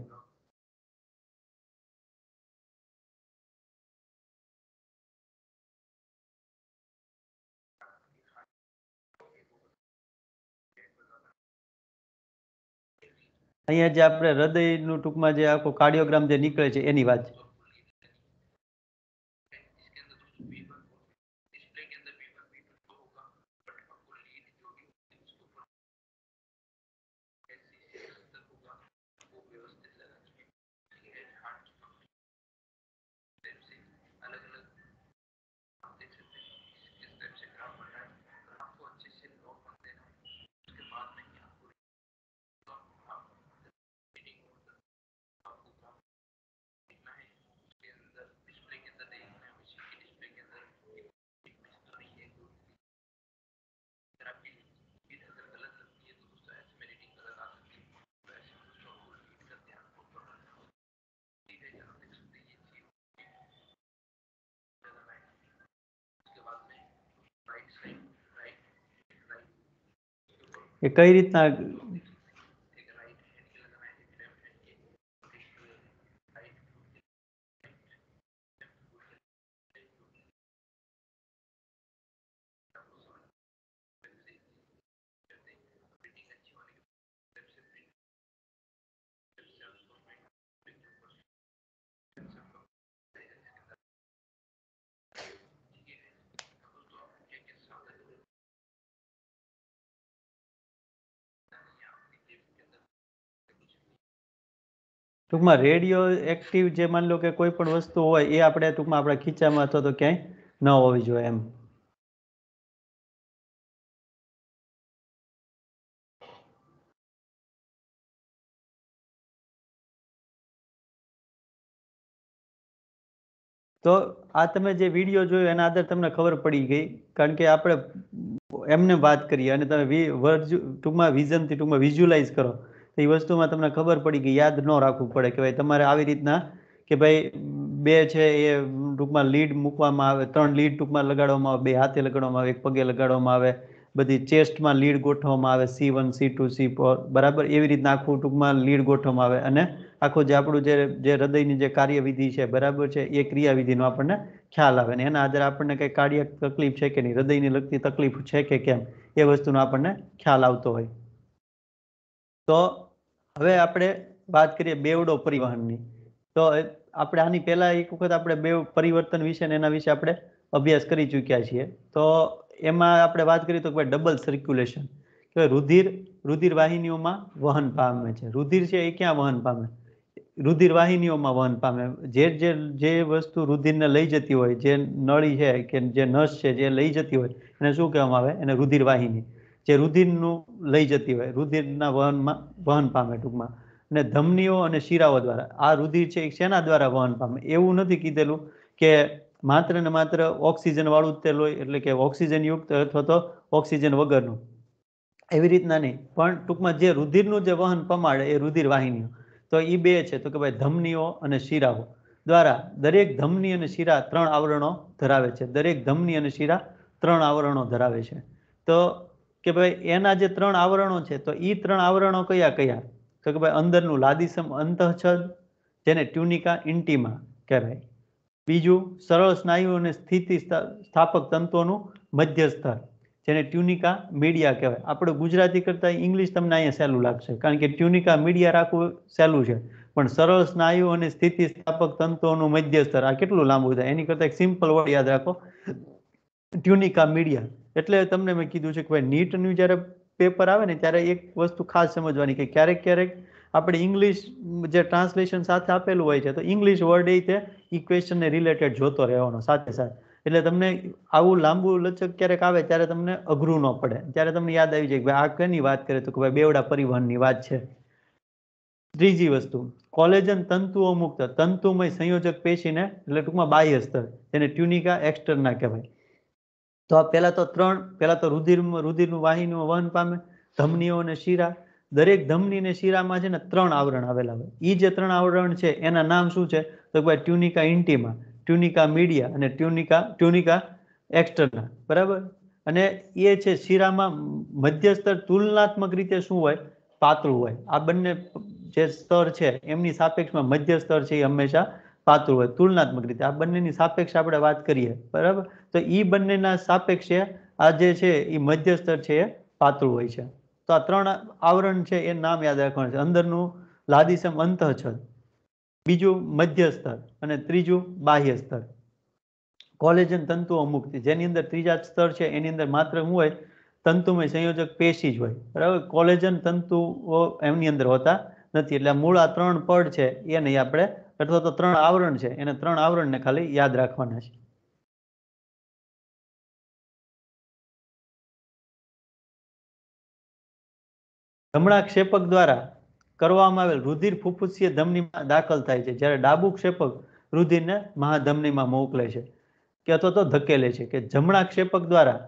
અહીંયા જે આપણે હૃદયનું ટૂંકમાં જે આખો કાર્ડિયોગ્રામ જે નીકળે છે એની વાત છે એ કઈ રીતના ટૂંકમાં રેડિયો એક્ટિવ જે માન લો કે કોઈ પણ વસ્તુ હોય એ આપણે ટૂંકમાં આપણા ખીચામાં અથવા તો ક્યાંય ન હોવી જોઈએ એમ તો આ તમે જે વિડીયો જોયો એના આધારે તમને ખબર પડી ગઈ કારણ કે આપણે એમને વાત કરીએ અને તમે ટૂંકમાં વિઝનથી ટૂંકમાં વિઝ્યુલાઇઝ કરો તો એ વસ્તુમાં તમને ખબર પડી કે યાદ ન રાખવું પડે કે ભાઈ તમારે આવી રીતના કે ભાઈ બે છે એ ટૂંકમાં લીડ મૂકવામાં આવે ત્રણ લીડ ટૂંકમાં લગાડવામાં આવે બે હાથે લગાડવામાં આવે એક પગે લગાડવામાં આવે બધી ચેસ્ટમાં લીડ ગોઠવવામાં આવે C one C two C four બરાબર એવી રીતના આખું ટૂંકમાં લીડ ગોઠવવામાં આવે અને આખું જે આપણું જે જે હૃદયની જે કાર્યવિધિ છે બરાબર છે એ ક્રિયાવિધિનો આપણને ખ્યાલ આવે ને એના આધારે આપણને કંઈ કાર્ડિયક તકલીફ છે કે નહીં હૃદયની લગતી તકલીફ છે કે કેમ એ વસ્તુનો આપણને ખ્યાલ આવતો હોય તો હવે આપણે વાત કરીએ બેવડો પરિવહનની તો આપણે આની પહેલા એક વખત આપણે બે પરિવર્તન વિશે ને એના વિશે આપણે અભ્યાસ કરી ચૂક્યા છીએ તો એમાં આપણે વાત કરીએ તો ડબલ સર્ક્યુલેશન કે રુધિર રુધિર વાહિનીઓમાં વહન પામે છે રુધિર છે એ ક્યાં વહન પામે રુધિર વાહિનીઓમાં વહન પામે જે જે જે વસ્તુ રુધિરને લઈ જતી હોય જે નળી છે કે જે નસ છે જે લઈ જતી હોય એને શું કહેવામાં આવે એને રુધિર વાહિની જે રુધિરનું લઈ જતી હોય રુધિરના વહનમાં વહન પામે ટૂંકમાં ને ધમનીઓ અને શિરાઓ દ્વારા આ રુધિર છે એ શેના દ્વારા વહન પામે એવું નથી કીધેલું કે માત્ર ને માત્ર ઓક્સિજન વાળું જ તેલ હોય એટલે કે ઓક્સિજન યુક્ત અથવા તો ઓક્સિજન વગરનું એવી રીતના નહીં પણ ટૂંકમાં જે રુધિરનું જે વહન પમાડે એ રુધિર વાહિનીઓ તો એ બે છે તો કે ભાઈ ધમનીઓ અને શિરાઓ દ્વારા દરેક ધમની અને શિરા ત્રણ આવરણો ધરાવે છે દરેક ધમની અને શિરા ત્રણ આવરણો ધરાવે છે તો કે ભાઈ એના જે ત્રણ આવરણો છે તો એ ત્રણ આવરણો કયા કયા તો કે ભાઈ અંદરનું લાદીસમ અંતઃછદ જેને ટ્યુનિકા ઇન્ટીમા કહેવાય બીજું સરળ સ્નાયુ અને સ્થિતિ સ્થાપક તંત્રોનું મધ્ય સ્તર જેને ટ્યુનિકા મીડિયા કહેવાય આપણે ગુજરાતી કરતાં ઇંગ્લિશ તમને અહીંયા સહેલું લાગશે કારણ કે ટ્યુનિકા મીડિયા રાખવું સહેલું છે પણ સરળ સ્નાયુ અને સ્થિતિ સ્થાપક તંત્રોનું મધ્ય સ્તર આ કેટલું લાંબુ થાય એની કરતાં એક સિમ્પલ વર્ડ યાદ રાખો ટ્યુનિકા મીડિયા એટલે તમને મેં કીધું છે કે ભાઈ નીટનું જ્યારે પેપર આવે ને ત્યારે એક વસ્તુ ખાસ સમજવાની કે ક્યારેક ક્યારેક આપણે ઇંગ્લિશ જે ટ્રાન્સલેશન સાથે આપેલું હોય છે તો ઇંગ્લિશ વર્ડ એ તે એ રિલેટેડ જોતો રહેવાનો સાથે સાથે એટલે તમને આવું લાંબુ લચક ક્યારેક આવે ત્યારે તમને અઘરું ન પડે ત્યારે તમને યાદ આવી જાય કે ભાઈ આ કની વાત કરે તો કે ભાઈ બેવડા પરિવહનની વાત છે ત્રીજી વસ્તુ કોલેજન તંતુઓ મુક્ત તંતુમય સંયોજક પેશીને એટલે ટૂંકમાં બાહ્ય સ્તર જેને ટ્યુનિકા એક્સટર્ના કહેવાય તો આ પહેલા તો ત્રણ પહેલા તો રુધિર રુધિરનું વાહિનીઓ વહન પામે ધમનીઓ અને શીરા દરેક ધમની ને શીરામાં છે ને ત્રણ આવરણ આવેલા હોય એ જે ત્રણ આવરણ છે એના નામ શું છે તો ભાઈ ટ્યુનિકા ઇન્ટીમા ટ્યુનિકા મીડિયા અને ટ્યુનિકા ટ્યુનિકા એક્સટર્ના બરાબર અને એ છે શીરામાં મધ્ય સ્તર તુલનાત્મક રીતે શું હોય પાતળું હોય આ બંને જે સ્તર છે એમની સાપેક્ષમાં મધ્ય સ્તર છે એ હંમેશા પાતળું હોય તુલનાત્મક રીતે આ બંનેની સાપેક્ષ આપણે વાત કરીએ બરાબર તો એ બંનેના સાપેક્ષે આ જે છે એ મધ્ય સ્તર છે એ પાતળું હોય છે તો આ ત્રણ આવરણ છે એ નામ યાદ રાખવાનું છે અંદરનું લાદીસમ અંતઃછદ બીજું મધ્ય સ્તર અને ત્રીજું બાહ્ય સ્તર કોલેજન તંતુઓ મુક્ત જેની અંદર ત્રીજા સ્તર છે એની અંદર માત્ર શું હોય તંતુમય સંયોજક પેશી જ હોય બરાબર કોલેજન તંતુઓ એમની અંદર હોતા નથી એટલે મૂળ આ ત્રણ પડ છે એને આપણે અથવા તો ત્રણ આવરણ છે એને ત્રણ આવરણને ખાલી યાદ રાખવાના છે જમણા ક્ષેપક દ્વારા કરવામાં આવેલ રુધિર ફુફુસીય ધમનીમાં દાખલ થાય છે જ્યારે ડાબુ ક્ષેપક રુધિરને મહાધમનીમાં મોકલે છે કે અથવા તો ધકેલે છે કે જમણા ક્ષેપક દ્વારા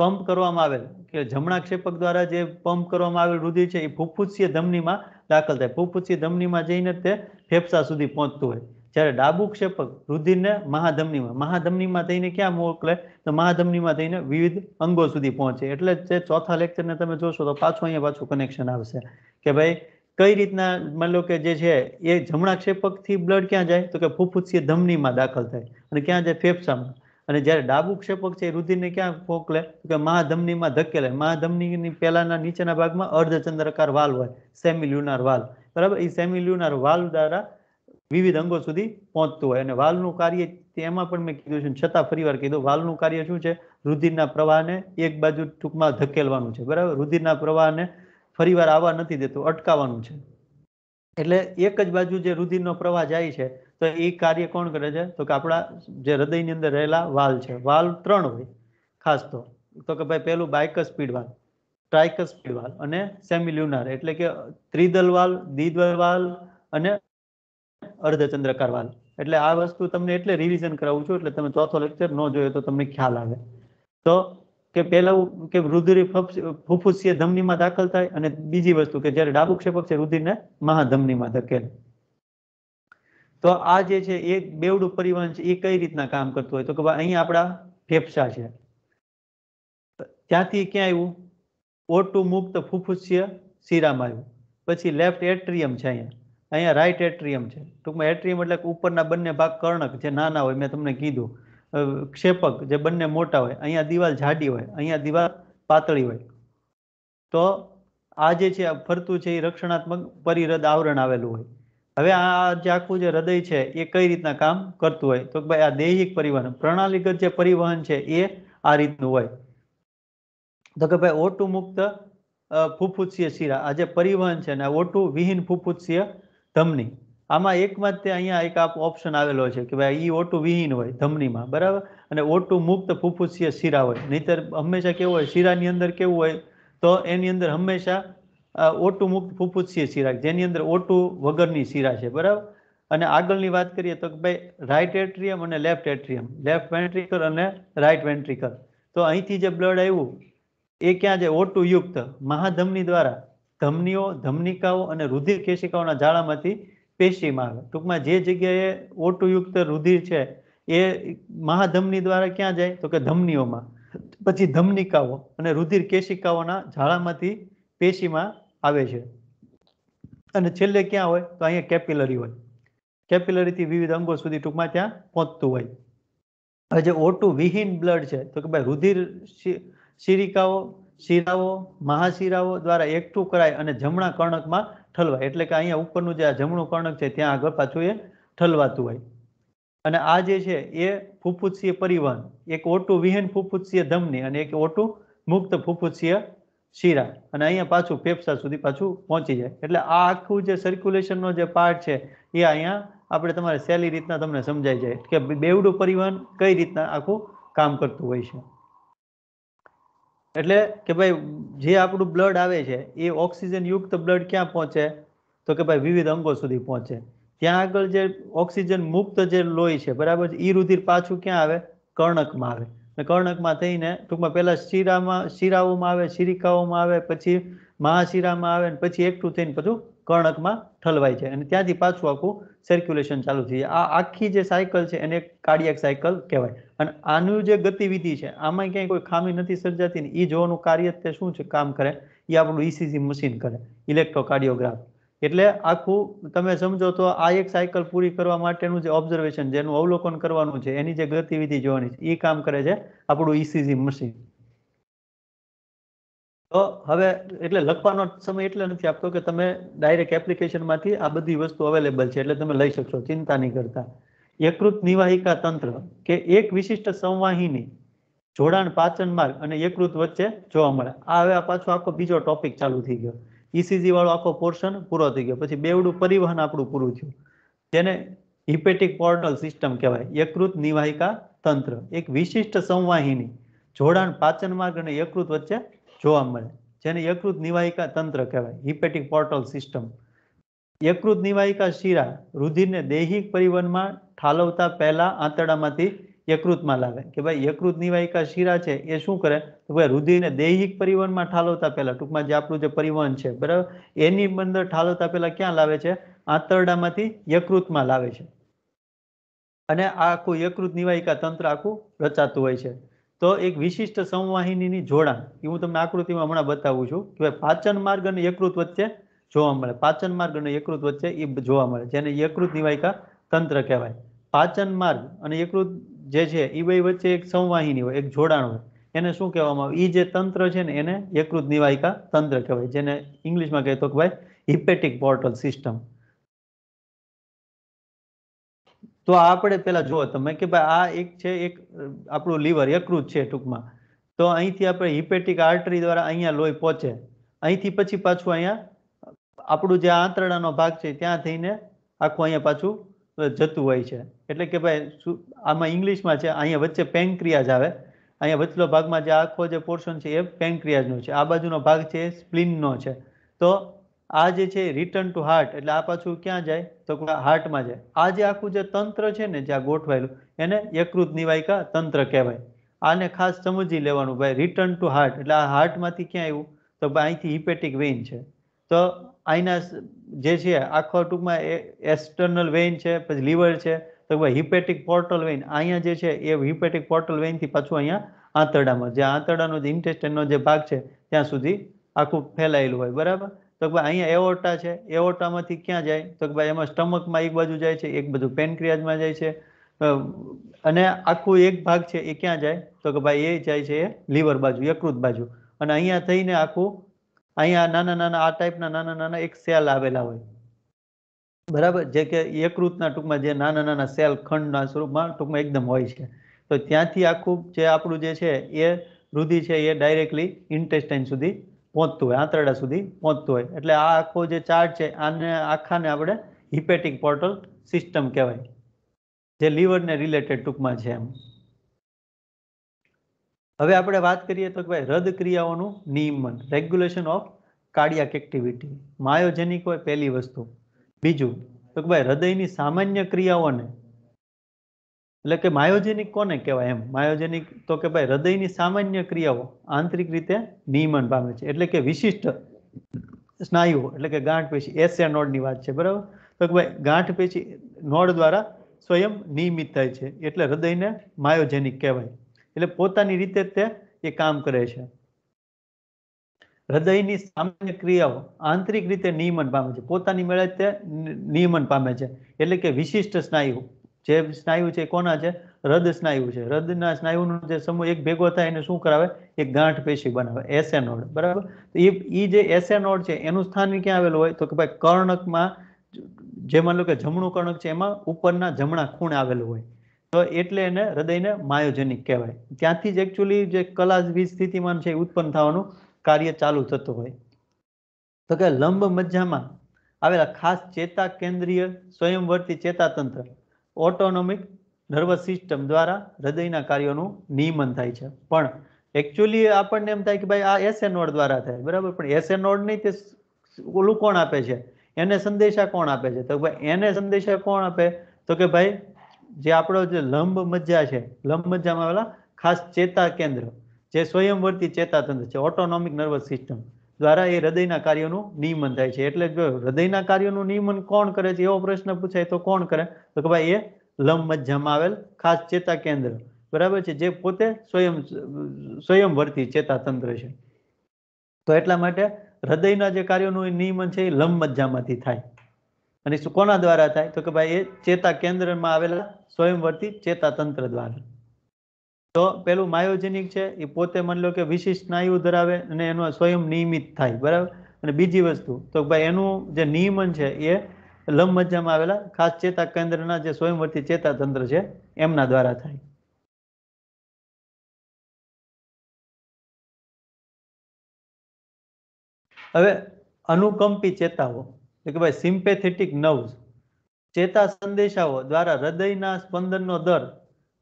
પંપ કરવામાં આવેલ કે જમણા ક્ષેપક દ્વારા જે પંપ કરવામાં આવેલ રુધિર છે એ ફુફુસીય ધમનીમાં દાખલ થાય ફુફુસી ધમનીમાં જઈને તે ફેફસા સુધી પહોંચતું હોય જ્યારે ડાબુ ક્ષેપક રુધિરને મહાધમનીમાં મહાધમનીમાં થઈને ક્યાં મોકલે તો મહાધમનીમાં થઈને વિવિધ અંગો સુધી પહોંચે એટલે જે ચોથા લેક્ચરને તમે જોશો તો પાછું અહીંયા પાછું કનેક્શન આવશે કે ભાઈ કઈ રીતના માની લો કે જે છે એ જમણા ક્ષેપકથી બ્લડ ક્યાં જાય તો કે ફુફુસીય ધમનીમાં દાખલ થાય અને ક્યાં જાય ફેફસામાં અને જ્યારે ડાબુ ક્ષેપક છે એ રુધિરને ક્યાં ફોકલે તો કે મહાધમનીમાં ધકેલે મહાધમનીની પહેલાના નીચેના ભાગમાં અર્ધચંદ્રકાર વાલ હોય સેમિલ્યુનાર વાલ બરાબર એ સેમિલ્યુનાર વાલ દ્વારા વિવિધ અંગો સુધી પહોંચતું હોય અને વાલનું કાર્ય એમાં પણ મેં કીધું છે છતાં ફરીવાર કીધું વાલનું કાર્ય શું છે રુધિરના પ્રવાહને એક બાજુ ટૂંકમાં ધકેલવાનું છે બરાબર રુધિરના પ્રવાહને ફરીવાર આવવા નથી દેતું અટકાવવાનું છે એટલે એક જ બાજુ જે રુધિરનો પ્રવાહ જાય છે તો એ કાર્ય કોણ કરે છે તો કે આપણા જે હૃદયની અંદર રહેલા વાલ છે વાલ ત્રણ હોય ખાસ તો તો કે ભાઈ પહેલું બાયકસ સ્પીડ વાલ ટ્રાયકસ સ્પીડ વાલ અને સેમિલ્યુનાર એટલે કે ત્રિદલ વાલ દ્વિદલ વાલ અને અર્ધચંદ્રકાર વાલ એટલે આ વસ્તુ તમને એટલે રિવિઝન કરાવું છું એટલે તમે ચોથો લેક્ચર ન જોયો તો તમને ખ્યાલ આવે તો કે પહેલું કે રુધિર ફુફુસીય ધમનીમાં દાખલ થાય અને બીજી વસ્તુ કે જ્યારે ડાબુ ક્ષેપક છે રુધિરને મહાધમનીમાં ધકેલ તો આ જે છે એ બેવડું પરિવહન છે એ કઈ રીતના કામ કરતું હોય તો કે ભાઈ અહીં આપણા ફેફસા છે ત્યાંથી ક્યાં આવ્યું ઓટુ મુક્ત ફુફુસ્ય શિરામાં આવ્યું પછી લેફ્ટ એટ્રિયમ છે અહીંયા અહીંયા રાઈટ એટ્રિયમ છે ટૂંકમાં એટ્રિયમ એટલે ઉપરના બંને ભાગ કર્ણક જે નાના હોય મેં તમને કીધું ક્ષેપક જે બંને મોટા હોય અહીંયા દિવાલ જાડી હોય અહીંયા દિવાલ પાતળી હોય તો આ જે છે ફરતું છે એ રક્ષણાત્મક પરિરદ આવરણ આવેલું હોય હવે આ જે આખું જે હૃદય છે એ કઈ રીતના કામ કરતું હોય તો ભાઈ આ દૈહિક પરિવહન પ્રણાલીગત જે પરિવહન છે એ આ રીતનું હોય તો કે ભાઈ ઓટુ મુક્ત ફૂફૂસીય શિરા આ જે પરિવહન છે ને ઓટુ વિહીન ફૂફૂસીય ધમની આમાં એકમાં તે અહીંયા એક આપ ઓપ્શન આવેલો છે કે ભાઈ ઈ ઓટુ વિહીન હોય ધમનીમાં બરાબર અને ઓટુ મુક્ત ફૂફૂસીય શિરા હોય નહીતર હંમેશા કેવું હોય શિરાની અંદર કેવું હોય તો એની અંદર હંમેશા ઓટુ મુક્ત ફૂફૂસ શિરા જેની અંદર ઓટુ વગરની શિરા છે બરાબર અને આગળની વાત કરીએ તો ભાઈ રાઇટ એટ્રિયમ અને લેફ્ટ એટ્રિયમ લેફ્ટ વેન્ટ્રિકલ અને રાઇટ વેન્ટ્રિકલ તો અહીંથી જે બ્લડ આવ્યું એ ક્યાં છે ઓટુ યુક્ત મહાધમની દ્વારા ધમનીઓ ધમનિકાઓ અને રુધિર કેશિકાઓના જાળામાંથી પેશીમાં આવે ટૂંકમાં જે જગ્યાએ ઓટુ યુક્ત રુધિર છે એ મહાધમની દ્વારા ક્યાં જાય તો કે ધમનીઓમાં પછી ધમનિકાઓ અને રુધિર કેશિકાઓના ઝાડામાંથી પેશીમાં આવે છે અને છેલ્લે ક્યાં હોય તો અહીંયા કેપિલરી હોય કેપિલરીથી વિવિધ અંગો સુધી ટૂંકમાં ત્યાં પહોંચતું હોય હવે જે ઓટુ વિહીન બ્લડ છે તો કે ભાઈ રુધિર શિરિકાઓ શિરાઓ મહાશિરાઓ દ્વારા એકઠું કરાય અને જમણા કર્ણકમાં ઠલવાય એટલે કે અહીંયા ઉપરનું જે આ જમણું કર્ણક છે ત્યાં આગળ પાછું એ ઠલવાતું હોય અને આ જે છે એ ફૂફૂસીય પરિવહન એક ઓટુ વિહીન ફૂફૂસીય ધમની અને એક ઓટુ મુક્ત ફૂફૂસીય શીરા અને અહીંયા પાછું ફેફસા સુધી પાછું પહોંચી જાય એટલે આ આખું જે સર્ક્યુલેશનનો જે પાર્ટ છે એ અહીંયા આપણે તમારે સહેલી રીતના તમને સમજાઈ જાય કે બેવડું પરિવહન કઈ રીતના આખું કામ કરતું હોય છે એટલે કે ભાઈ જે આપણું બ્લડ આવે છે એ ઓક્સિજન યુક્ત બ્લડ ક્યાં પહોંચે તો કે ભાઈ વિવિધ અંગો સુધી પહોંચે ત્યાં આગળ જે ઓક્સિજન મુક્ત જે લોહી છે બરાબર એ રુધિર પાછું ક્યાં આવે કર્ણકમાં આવે ને કર્ણકમાં થઈને ટૂંકમાં પહેલાં શિરામાં શિરાઓમાં આવે શિરિકાઓમાં આવે પછી મહાશિરામાં આવે અને પછી એકઠું થઈને પછી કર્ણકમાં ઠલવાય છે અને ત્યાંથી પાછું આખું સર્ક્યુલેશન ચાલુ થઈ જાય આ આખી જે સાયકલ છે એને કાર્ડિયાક સાયકલ કહેવાય અને આનું જે ગતિવિધિ છે આમાં ક્યાંય કોઈ ખામી નથી સર્જાતી ને એ જોવાનું કાર્ય તે શું છે કામ કરે એ આપણું ઈસીજી e મશીન કરે ઇલેક્ટ્રોકાર્ડિયોગ્રાફ એટલે આખું તમે સમજો તો આ એક સાયકલ પૂરી કરવા માટેનું જે ઓબ્ઝર્વેશન જેનું અવલોકન કરવાનું છે એની જે ગતિવિધિ જોવાની છે એ કામ કરે છે આપણું ઈસીજી e મશીન તો હવે એટલે લખવાનો સમય એટલે નથી આપતો કે તમે ડાયરેક્ટ એપ્લિકેશનમાંથી આ બધી વસ્તુ અવેલેબલ છે એટલે તમે લઈ શકશો ચિંતા નહીં કરતા યકૃત નિવાહિકા તંત્ર કે એક વિશિષ્ટ સંવાહિની જોડાણ પાચન માર્ગ અને યકૃત વચ્ચે જોવા મળે આ હવે પાછો આખો બીજો ટોપિક ચાલુ થઈ ગયો ઈસીજી e વાળો આખો પોર્શન પૂરો થઈ ગયો પછી બેવડું પરિવહન આપણું પૂરું થયું જેને હિપેટિક પોર્ટલ સિસ્ટમ કહેવાય યકૃત નિવાહિકા તંત્ર એક વિશિષ્ટ સંવાહિની જોડાણ પાચન માર્ગ અને યકૃત વચ્ચે જોવા મળે જેને યકૃત નિવાહિકા તંત્ર કહેવાય હિપેટિક પોર્ટલ સિસ્ટમ યકૃત નિવાહિકા શીરા રુધિરને દૈહિક પરિવહનમાં ઠાલવતા પહેલા આંતરડામાંથી યકૃતમાં લાવે કે ભાઈ યકૃત નિવાહિકા શીરા છે એ શું કરે તો ભાઈ રુધિરને દૈહિક પરિવહનમાં ઠાલવતા પહેલા ટૂંકમાં જે આપણું જે પરિવહન છે બરાબર એની અંદર ઠાલવતા પહેલા ક્યાં લાવે છે આંતરડામાંથી યકૃતમાં લાવે છે અને આ આખું યકૃત નિવાહિકા તંત્ર આખું રચાતું હોય છે તો એક વિશિષ્ટ સંવાહિનીની જોડાણ એ હું તમને આકૃતિમાં હમણાં બતાવું છું કે ભાઈ પાચન માર્ગ અને યકૃત વચ્ચે જોવા મળે પાચન માર્ગ અને યકૃત વચ્ચે એ જોવા મળે જેને યકૃત નિવાહિકા તંત્ર કહેવાય પાચન માર્ગ અને યકૃત જે છે એ બે વચ્ચે એક સંવાહિની હોય એક જોડાણ હોય એને શું કહેવામાં આવે એ જે તંત્ર છે ને એને યકૃત નિવાહિકા તંત્ર કહેવાય જેને ઇંગ્લિશમાં કહેતો કે ભાઈ હિપેટિક પોર્ટલ સિસ્ટમ તો આપણે પેલા જુઓ તમે કે ભાઈ આ એક છે એક આપણું લીવર યકૃત છે ટૂંકમાં તો અહીંથી આપણે હિપેટિક આર્ટરી દ્વારા અહીંયા લોહી પહોંચે અહીંથી પછી પાછું અહીંયા આપણું જે આંતરડાનો ભાગ છે ત્યાં થઈને આખું અહીંયા પાછું જતું હોય છે એટલે કે ભાઈ શું આમાં ઇંગ્લિશમાં છે અહીંયા વચ્ચે પેન્ક્રિયાજ આવે અહીંયા વચલો ભાગમાં જે આખો જે પોર્શન છે એ પેન્ક્રિયાજનો છે આ બાજુનો ભાગ છે એ સ્પ્લિનનો છે તો આ જે છે રિટર્ન ટુ હાર્ટ એટલે આ પાછું ક્યાં જાય તો હાર્ટમાં જાય આ જે આખું જે તંત્ર છે ને જ્યાં ગોઠવાયેલું એને યકૃત નિવાયિકા તંત્ર કહેવાય આને ખાસ સમજી લેવાનું ભાઈ રિટર્ન ટુ હાર્ટ એટલે આ હાર્ટમાંથી ક્યાં આવ્યું તો અહીંથી હિપેટિક વેઇન છે તો અહીંના જે છે આખો ટૂંકમાં એક્સટર્નલ વેઇન છે પછી લીવર છે તો હિપેટિક પોર્ટલ વેઇન અહીંયા જે છે એ હિપેટિક પોર્ટલ વેઇનથી પાછું અહીંયા આંતરડામાં જે આંતરડાનો જે ઇન્ટેસ્ટેનનો જે ભાગ છે ત્યાં સુધી આખું ફેલાયેલું હોય બરાબર તો કે ભાઈ અહીંયા એવોટા છે એવોટામાંથી ક્યાં જાય તો કે ભાઈ એમાં સ્ટમકમાં એક બાજુ જાય છે એક બાજુ પેનક્રિયાજમાં જાય છે અને આખું એક ભાગ છે એ ક્યાં જાય તો કે ભાઈ એ જાય છે એ લીવર બાજુ યકૃત બાજુ અને અહીંયા થઈને આખું અહીંયા નાના નાના આ ટાઈપના નાના નાના એક સેલ આવેલા હોય બરાબર જે કે યકૃતના ટૂંકમાં જે નાના નાના સેલ ખંડના સ્વરૂપમાં ટૂંકમાં એકદમ હોય છે તો ત્યાંથી આખું જે આપણું જે છે એ રુધિર છે એ ડાયરેક્ટલી ઇન્ટેસ્ટાઇન સુધી પહોંચતું હોય આંતરડા સુધી પહોંચતું હોય એટલે આ આખો જે ચાર્જ છે આને આખાને આપણે હિપેટિક પોર્ટલ સિસ્ટમ કહેવાય જે લીવરને રિલેટેડ ટૂંકમાં છે એમ હવે આપણે વાત કરીએ તો કે ભાઈ રદ ક્રિયાઓનું નિયમન regulation of cardiac activity myogenic હોય પહેલી વસ્તુ બીજું તો કે ભાઈ હૃદયની સામાન્ય ક્રિયાઓને એટલે કે માયોજેનિક કોને કહેવાય એમ માયોજેનિક તો કે ભાઈ હૃદયની સામાન્ય ક્રિયાઓ આંતરિક રીતે નિયમન પામે છે એટલે કે વિશિષ્ટ સ્નાયુઓ એટલે કે ગાંઠ પેશી એસિયા નોડની વાત છે બરાબર તો કે ભાઈ ગાંઠ પેશી નોડ દ્વારા સ્વયં નિયમિત થાય છે એટલે હૃદયને માયોજેનિક કહેવાય એટલે પોતાની રીતે તે એ કામ કરે છે હૃદયની સામાન્ય ક્રિયાઓ આંતરિક રીતે નિયમન પામે છે પોતાની મેળે તે નિયમન પામે છે એટલે કે વિશિષ્ટ સ્નાયુ જે સ્નાયુ છે કોના છે હૃદ સ્નાયુ છે હૃદના સ્નાયુનો જે સમૂહ એક ભેગો થાય એને શું કરાવે એક ગાંઠ પેશી બનાવે એસેનોડ બરાબર તો એ જે એસેનોડ છે એનું સ્થાન ક્યાં આવેલું હોય તો કે ભાઈ કર્ણકમાં જે માની લો કે જમણું કર્ણક છે એમાં ઉપરના જમણા ખૂણ આવેલું હોય તો એટલે એને હૃદયને માયોજેનિક કહેવાય ત્યાંથી જ એકચ્યુઅલી જે કલા સ્થિતિમાન છે એ ઉત્પન્ન થવાનું કાર્ય ચાલુ થતું હોય તો કે લંબ મજ્જામાં આવેલા ખાસ ચેતા કેન્દ્રીય સ્વયંવર્તી ચેતાતંત્ર ઓટોનોમિક નર્વસ સિસ્ટમ દ્વારા હૃદયના કાર્યોનું નિયમન થાય છે પણ એકચ્યુઅલી આપણને એમ થાય કે ભાઈ આ એસે નોડ દ્વારા થાય બરાબર પણ એસે નોડ નહીં તે ઓલું કોણ આપે છે એને સંદેશા કોણ આપે છે તો ભાઈ એને સંદેશા કોણ આપે તો કે ભાઈ જે આપણો જે લંબ મજ્જા છે લંબ મજ્જામાં આવેલા ખાસ ચેતા કેન્દ્ર જે સ્વયંવર્તી ચેતાતંત્ર છે ઓટોનોમિક નર્વસ સિસ્ટમ દ્વારા એ હૃદયના કાર્યોનું નિયમન થાય છે એટલે જો હૃદયના કાર્યોનું નિયમન કોણ કરે છે એવો પ્રશ્ન પૂછાય તો કોણ કરે તો કે ભાઈ એ લંબ મજ્જામાં આવેલ ખાસ ચેતા કેન્દ્ર બરાબર છે જે પોતે સ્વયં સ્વયંવર્તી ચેતાતંત્ર છે તો એટલા માટે હૃદયના જે કાર્યોનું નિયમન છે એ લંબ મજ્જામાંથી થાય અને કોના દ્વારા થાય તો કે ભાઈ એ ચેતા કેન્દ્રમાં આવેલા સ્વયંવર્તી ચેતાતંત્ર દ્વારા તો પેલું માયોજેનિક છે એ પોતે માની લો કે વિશિષ્ટ સ્નાયુ ધરાવે અને એનો સ્વયં નિયમિત થાય બરાબર અને બીજી વસ્તુ તો ભાઈ એનું જે નિયમન છે એ લંબમજ્જામાં આવેલા ખાસ ચેતા કેન્દ્રના જે સ્વયંવર્તી ચેતાતંત્ર છે એમના દ્વારા થાય હવે અનુકંપી ચેતાઓ કે ભાઈ સિમ્પેથેટિક નવ ચેતા સંદેશાઓ દ્વારા હૃદયના સ્પંદનનો દર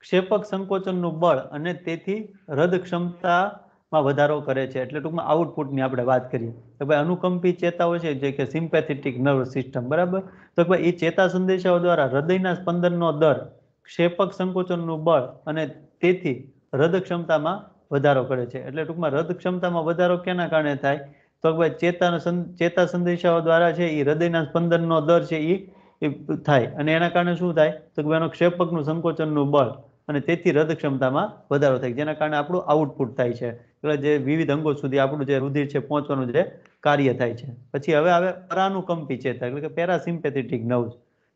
ક્ષેપક સંકોચનનું બળ અને તેથી હૃદ ક્ષમતામાં વધારો કરે છે એટલે ટૂંકમાં આઉટપુટની આપણે વાત કરીએ તો ભાઈ અનુકંપી ચેતાઓ છે જે કે સિમ્પેથેટિક નર્વ સિસ્ટમ બરાબર તો ભાઈ એ ચેતા સંદેશાઓ દ્વારા હૃદયના સ્પંદનનો દર ક્ષેપક સંકોચનનું બળ અને તેથી હૃદ ક્ષમતામાં વધારો કરે છે એટલે ટૂંકમાં રદ ક્ષમતામાં વધારો કેના કારણે થાય તો ભાઈ ચેતાનો ચેતા સંદેશાઓ દ્વારા છે એ હૃદયના સ્પંદનનો દર છે એ થાય અને એના કારણે શું થાય તો કે એનો ક્ષેપકનું સંકોચનનું બળ અને તેથી હૃદ ક્ષમતામાં વધારો થાય જેના કારણે આપણું આઉટપુટ થાય છે એટલે જે વિવિધ અંગો સુધી આપણું જે રુધિર છે પહોંચવાનું જે કાર્ય થાય છે પછી હવે આવે પરાનુકંપી ચેતા એટલે કે પેરાસિમ્પેથેટિક નર્વ્સ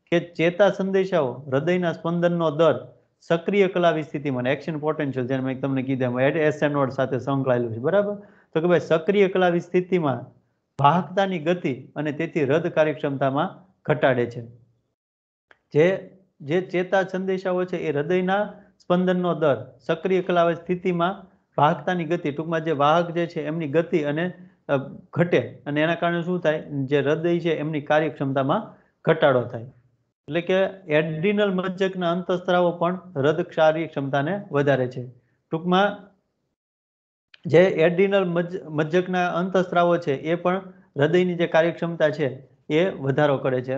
કે ચેતા સંદેશાઓ હૃદયના સ્પંદનનો દર સક્રિય કલાવી સ્થિતિમાં એક્શન પોટેન્શિયલ જેને મેં તમને કીધું એમ એસેનોડ સાથે સંકળાયેલું છે બરાબર તો કે ભાઈ સક્રિય કલાવી સ્થિતિમાં વાહકતાની ગતિ અને તેથી હૃદ કાર્યક્ષમતામાં ઘટાડે છે જે જે ચેતા સંદેશાઓ છે એ હૃદયના સ્પંદનનો દર સક્રિય કલાવે સ્થિતિમાં વાહકતાની ગતિ ટૂંકમાં જે વાહક જે છે એમની ગતિ અને ઘટે અને એના કારણે શું થાય જે હૃદય છે એમની કાર્યક્ષમતામાં ઘટાડો થાય એટલે કે એડ્રિનલ મજ્જકના અંતસ્ત્રાવો પણ હૃદ ક્ષમતાને વધારે છે ટૂંકમાં જે એડ્રિનલ મજ્જકના અંતસ્ત્રાવો છે એ પણ હૃદયની જે કાર્યક્ષમતા છે એ વધારો કરે છે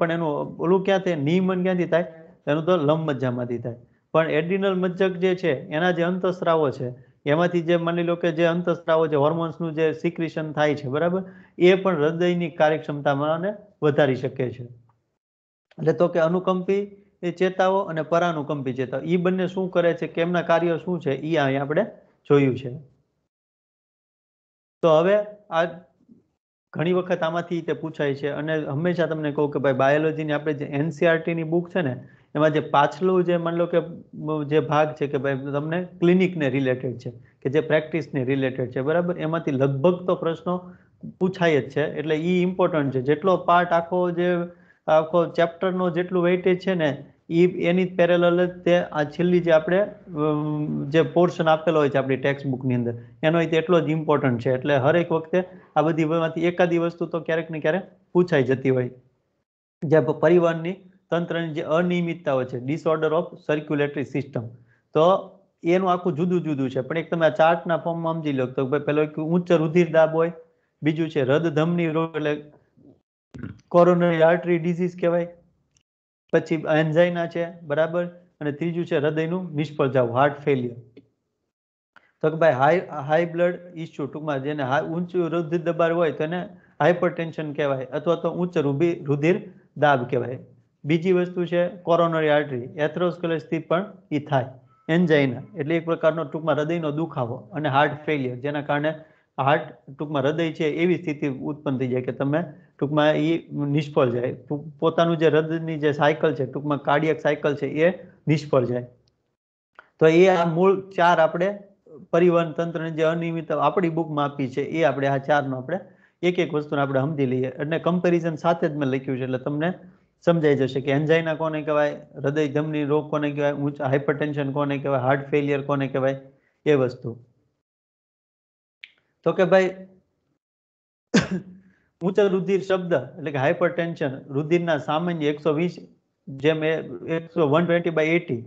પણ એનું ઓલું ક્યાંથી નિયમન ક્યાંથી થાય એનું તો લંબ મજ્જામાંથી થાય પણ એડિનલ મજ્જક જે છે એના જે અંતસ્રાવો છે એમાંથી જે માની લો કે જે અંતસ્ત્રાવો જે હોર્મોન્સનું જે સિક્રિશન થાય છે બરાબર એ પણ હૃદયની કાર્યક્ષમતામાં વધારી શકે છે એટલે તો કે અનુકંપી એ ચેતાઓ અને પરાનુકંપી ચેતાઓ એ બંને શું કરે છે કેમના કાર્યો શું છે એ અહીંયા આપણે જોયું છે તો હવે આ ઘણી વખત આમાંથી તે પૂછાય છે અને હંમેશા તમને કહું કે ભાઈ બાયોલોજીની આપણે જે એનસીઆરટીની e બુક છે ને એમાં જે પાછલું જે માની લો કે જે ભાગ છે કે ભાઈ તમને ક્લિનિકને રિલેટેડ છે કે જે પ્રેક્ટિસને રિલેટેડ છે બરાબર એમાંથી લગભગ તો પ્રશ્નો પૂછાય જ છે એટલે એ ઇમ્પોર્ટન્ટ છે જેટલો પાર્ટ આખો જે આખો ચેપ્ટરનો જેટલું વેઇટેજ છે ને એ એની પેરેલલ જ તે આ છેલ્લી જે આપણે જે પોર્શન આપેલો હોય છે આપણી ટેક્સ્ટ બુકની અંદર એનો તે એટલો જ ઇમ્પોર્ટન્ટ છે એટલે હરેક વખતે આ બધી માંથી એકાદી વસ્તુ તો ક્યારેક ને ક્યારેક પૂછાઈ જતી હોય જે પરિવહનની તંત્રની જે અનિયમિતતાઓ છે ડિસઓર્ડર ઓફ સર્ક્યુલેટરી સિસ્ટમ તો એનું આખું જુદું જુદું છે પણ એક તમે આ ચાર્ટના ફોર્મમાં સમજી લો તો ભાઈ પેલો એક ઉચ્ચ રુધિર દાબ હોય બીજું છે રદધમની રોગ એટલે કોરોનરી આર્ટરી ડિઝીઝ કહેવાય પછી એન્ઝાઇના છે બરાબર અને ત્રીજું છે હૃદયનું નિષ્ફળ જવું હાર્ટ ફેલિયર તો કે ભાઈ હાઈ હાઈ બ્લડ ઇસ્યુ ટૂંકમાં જેને ઊંચું રુધિર દબાણ હોય તો એને હાઇપરટેન્શન કહેવાય અથવા તો ઉચ્ચ રુધિર દાબ કહેવાય બીજી વસ્તુ છે કોરોનરી આર્ટરી એથરોસ્કલેસથી પણ એ થાય એન્જાઇના એટલે એક પ્રકારનો ટૂંકમાં હૃદયનો દુખાવો અને હાર્ટ ફેલિયર જેના કારણે હાર્ટ ટૂંકમાં હૃદય છે એવી સ્થિતિ ઉત્પન્ન થઈ જાય કે તમે ટૂંકમાં એ નિષ્ફળ જાય પોતાનું જે હૃદયની જે સાયકલ છે ટૂંકમાં કાર્ડિયક સાયકલ છે એ નિષ્ફળ જાય તો એ આ મૂળ ચાર આપણે પરિવહન તંત્રની જે અનિયમિત આપણી બુકમાં આપી છે એ આપણે આ ચારનો આપણે એક એક વસ્તુને આપણે સમજી લઈએ અને કમ્પેરિઝન સાથે જ મેં લખ્યું છે એટલે તમને સમજાઈ જશે કે એન્જાઇના કોને કહેવાય હૃદય ધમની રોગ કોને કહેવાય ઊંચા હાઇપરટેન્શન કોને કહેવાય હાર્ટ ફેલિયર કોને કહેવાય એ વસ્તુ તો કે ભાઈ ઉચ્ચ રુધિર શબ્દ એટલે કે હાઇપર ટેન્શન રુધિરના સામાન્ય એકસો વીસ જેમ એ એકસો one twenty by eighty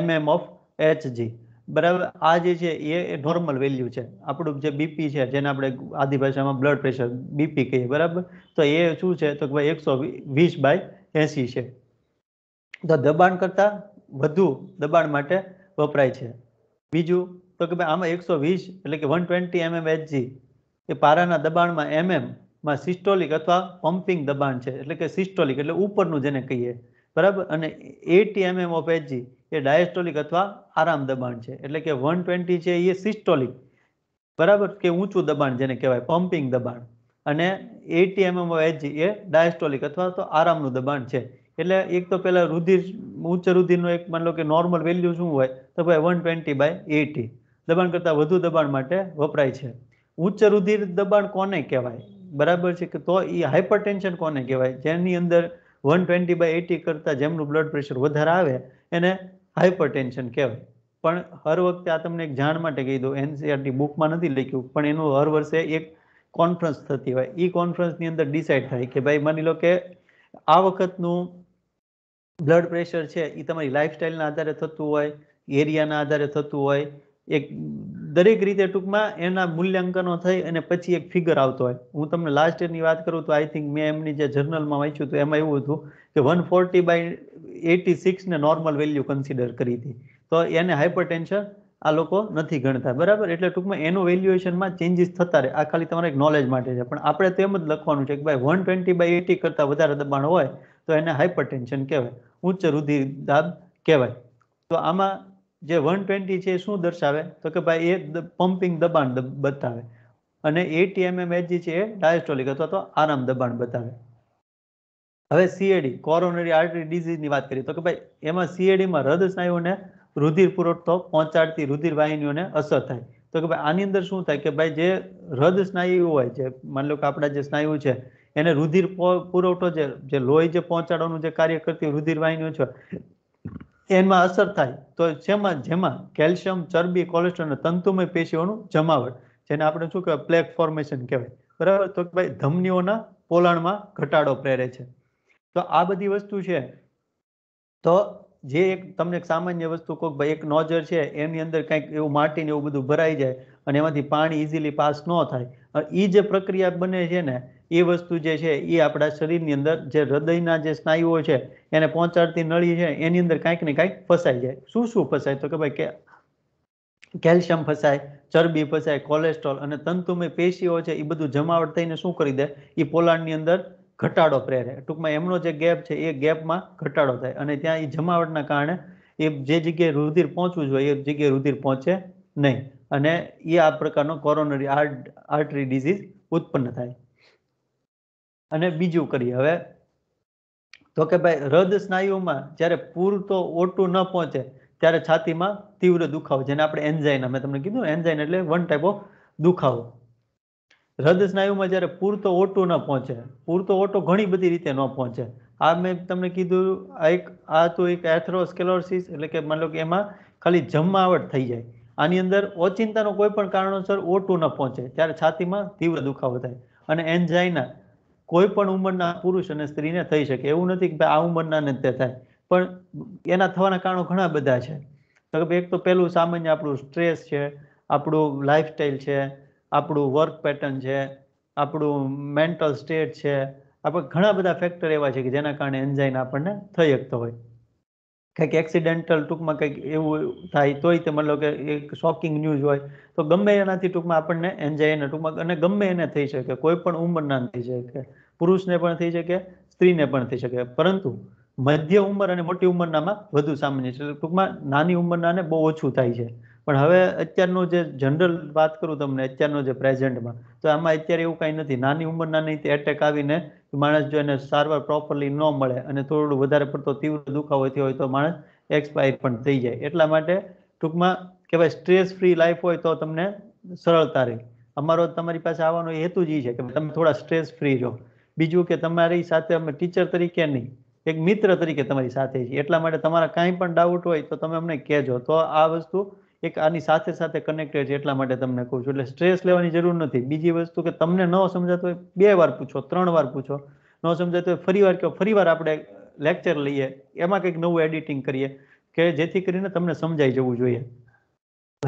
mm of Hg બરાબર આ જે છે એ નોર્મલ વેલ્યુ છે આપણું જે બીપી છે જેને આપણે આદિ ભાષામાં બ્લડ પ્રેશર બીપી કહીએ બરાબર તો એ શું છે તો કે ભાઈ એકસો વીસ બાય એંસી છે તો દબાણ કરતાં વધુ દબાણ માટે વપરાય છે બીજું તો કે ભાઈ આમાં એકસો વીસ એટલે કે વન ટ્વેન્ટી એમએમ એચજી એ પારાના દબાણમાં એમએમ માં સિસ્ટોલિક અથવા પમ્પિંગ દબાણ છે એટલે કે સિસ્ટોલિક એટલે ઉપરનું જેને કહીએ બરાબર અને એટી એમએમ ઓફ એચજી એ ડાયસ્ટોલિક અથવા આરામ દબાણ છે એટલે કે વન ટ્વેન્ટી છે એ સિસ્ટોલિક બરાબર કે ઊંચું દબાણ જેને કહેવાય પમ્પિંગ દબાણ અને એટી એમએમ ઓફ એચજી એ ડાયસ્ટોલિક અથવા તો આરામનું દબાણ છે એટલે એક તો પહેલાં રુધિર ઉચ્ચ રુધિરનું એક માની લો કે નોર્મલ વેલ્યુ શું હોય તો ભાઈ વન ટ્વેન્ટી બાય એટી દબાણ કરતાં વધુ દબાણ માટે વપરાય છે ઉચ્ચ રુધિર દબાણ કોને કહેવાય બરાબર છે કે તો એ હાઇપરટેન્શન કોને કહેવાય જેની અંદર વન ટ્વેન્ટી બાય એટી કરતાં જેમનું બ્લડ પ્રેશર વધારે આવે એને હાઇપરટેન્શન કહેવાય પણ હર વખતે આ તમને એક જાણ માટે કહી દો એનસીઆરટી બુકમાં નથી લખ્યું પણ એનું હર વર્ષે એક કોન્ફરન્સ થતી હોય એ કોન્ફરન્સની અંદર ડિસાઇડ થાય કે ભાઈ માની લો કે આ વખતનું બ્લડ પ્રેશર છે એ તમારી લાઇફસ્ટાઈલના આધારે થતું હોય એરિયાના આધારે થતું હોય એક દરેક રીતે ટૂંકમાં એના મૂલ્યાંકનો થઈ અને પછી એક ફિગર આવતો હોય હું તમને લાસ્ટ યરની વાત કરું તો આઈ થિંક મેં એમની જે જર્નલમાં વાંચ્યું હતું એમાં એવું હતું કે વન ફોર્ટી બાય એટી સિક્સને નોર્મલ વેલ્યુ કન્સિડર કરી હતી તો એને હાઇપરટેન્શન આ લોકો નથી ગણતા બરાબર એટલે ટૂંકમાં એનું વેલ્યુએશનમાં ચેન્જીસ થતા રહે આ ખાલી તમારે એક નોલેજ માટે છે પણ આપણે તો એમ જ લખવાનું છે કે ભાઈ વન ટ્વેન્ટી બાય એટી કરતાં વધારે દબાણ હોય તો એને હાઇપરટેન્શન કહેવાય ઉચ્ચ રુધિર દાબ કહેવાય તો આમાં જે વન ટ્વેન્ટી છે એ શું દર્શાવે તો કે ભાઈ એ પમ્પિંગ દબાણ બતાવે અને એટી એમએમએચજી છે એ ડાયસ્ટોલિક અથવા તો આરામ દબાણ બતાવે હવે સીએડી કોરોનરી આર્ટરી ડિઝીઝની વાત કરીએ તો કે ભાઈ એમાં સીએડીમાં હૃદય સ્નાયુઓને રુધિર પુરવઠો પહોંચાડતી રુધિર વાહિનીઓને અસર થાય તો કે ભાઈ આની અંદર શું થાય કે ભાઈ જે હૃદ સ્નાયુ હોય છે માની લો કે આપણા જે સ્નાયુ છે એને રુધિર પુરવઠો જે જે લોહી જે પહોંચાડવાનું જે કાર્ય કરતી રુધિર વાહિનીઓ છે એમાં અસર થાય તો જેમાં જેમાં કેલ્શિયમ ચરબી કોલેસ્ટ્રોલ અને તંતુમય પેશીઓનું જમાવટ જેને આપણે શું કહેવાય પ્લેક ફોર્મેશન કહેવાય બરાબર તો કે ભાઈ ધમનીઓના પોલાણમાં ઘટાડો પ્રેરે છે તો આ બધી વસ્તુ છે તો જે એક તમને એક સામાન્ય વસ્તુ કોઈક ભાઈ એક નોજર છે એની અંદર કંઈક એવું માટીને એવું બધું ભરાઈ જાય અને એમાંથી પાણી ઇઝીલી પાસ ન થાય એ જે પ્રક્રિયા બને છે ને એ વસ્તુ જે છે એ આપણા શરીરની અંદર જે હૃદયના જે સ્નાયુઓ છે એને પહોંચાડતી નળી છે એની અંદર કાંઈક ને કાંઈક ફસાઈ જાય શું શું ફસાય તો કે ભાઈ કે કેલ્શિયમ ફસાય ચરબી ફસાય કોલેસ્ટ્રોલ અને તંતુમય પેશીઓ છે એ બધું જમાવટ થઈને શું કરી દે એ પોલાણની અંદર ઘટાડો પ્રેરે ટૂંકમાં એમનો જે ગેપ છે એ ગેપમાં ઘટાડો થાય અને ત્યાં એ જમાવટના કારણે એ જે જગ્યાએ રુધિર પહોંચવું જોઈએ એ જગ્યાએ રુધિર પહોંચે નહીં અને એ આ પ્રકારનો કોરોનરી આર્ટ આર્ટરી ડિઝીઝ ઉત્પન્ન થાય અને બીજું કરીએ હવે તો કે ભાઈ હૃદ સ્નાયુમાં જ્યારે પૂરતો ઓટું ન પહોંચે ત્યારે છાતીમાં તીવ્ર દુખાવો જેને આપણે એન્ઝાઇન મેં તમને કીધું એન્ઝાઇન એટલે વન ટાઈપ ઓફ દુખાવો હૃદ સ્નાયુમાં જ્યારે પૂરતો ઓટું ન પહોંચે પૂરતો ઓટો ઘણી બધી રીતે ન પહોંચે આ મેં તમને કીધું આ એક આ તો એક એથરોસ્કેલોસિસ એટલે કે માની લો કે એમાં ખાલી જમાવટ થઈ જાય આની અંદર ઓચિંતાનો કોઈ પણ કારણોસર ઓટું ન પહોંચે ત્યારે છાતીમાં તીવ્ર દુખાવો થાય અને એન્જાઇના કોઈ પણ ઉંમરના પુરુષ અને સ્ત્રીને થઈ શકે એવું નથી કે ભાઈ આ ઉંમરના ને તે થાય પણ એના થવાના કારણો ઘણા બધા છે તો એક તો પહેલું સામાન્ય આપણું સ્ટ્રેસ છે આપણું લાઈફસ્ટાઈલ છે આપણું વર્ક પેટર્ન છે આપણું મેન્ટલ સ્ટેટ છે આપણે ઘણા બધા ફેક્ટર એવા છે કે જેના કારણે એન્જાઇન આપણને થઈ શકતો હોય કંઈક એક્સિડેન્ટલ ટૂંકમાં કંઈક એવું થાય તોય તે મતલબ કે એક શોકિંગ ન્યૂઝ હોય તો ગમે એનાથી ટૂંકમાં આપણને એન્જાયને ટૂંકમાં અને ગમે એને થઈ શકે કોઈ પણ ઉંમરના થઈ શકે પુરુષને પણ થઈ શકે સ્ત્રીને પણ થઈ શકે પરંતુ મધ્ય ઉંમર અને મોટી ઉંમરનામાં વધુ સામાન્ય છે ટૂંકમાં નાની ઉંમરનાને બહુ ઓછું થાય છે પણ હવે અત્યારનું જે જનરલ વાત કરું તમને અત્યારનો જે પ્રેઝન્ટમાં તો આમાં અત્યારે એવું કાંઈ નથી નાની ઉંમરના નહીં તે એટેક આવીને માણસ જો એને સારવાર પ્રોપરલી ન મળે અને થોડું વધારે પડતો તીવ્ર દુખાવો થયો હોય તો માણસ એક્સપાયર પણ થઈ જાય એટલા માટે ટૂંકમાં કહેવાય સ્ટ્રેસ ફ્રી લાઈફ હોય તો તમને સરળતા રહે અમારો તમારી પાસે આવવાનો હેતુ જ એ છે કે તમે થોડા સ્ટ્રેસ ફ્રી રહો બીજું કે તમારી સાથે અમે ટીચર તરીકે નહીં એક મિત્ર તરીકે તમારી સાથે છીએ એટલા માટે તમારા કાંઈ પણ ડાઉટ હોય તો તમે અમને કહેજો તો આ વસ્તુ એક આની સાથે સાથે કનેક્ટેડ છે એટલા માટે તમને કહું છું એટલે સ્ટ્રેસ લેવાની જરૂર નથી બીજી વસ્તુ કે તમને ન સમજાતું હોય બે વાર પૂછો ત્રણ વાર પૂછો ન સમજાતું હોય ફરી વાર કહો ફરી વાર આપણે લેક્ચર લઈએ એમાં કંઈક નવું એડિટિંગ કરીએ કે જેથી કરીને તમને સમજાઈ જવું જોઈએ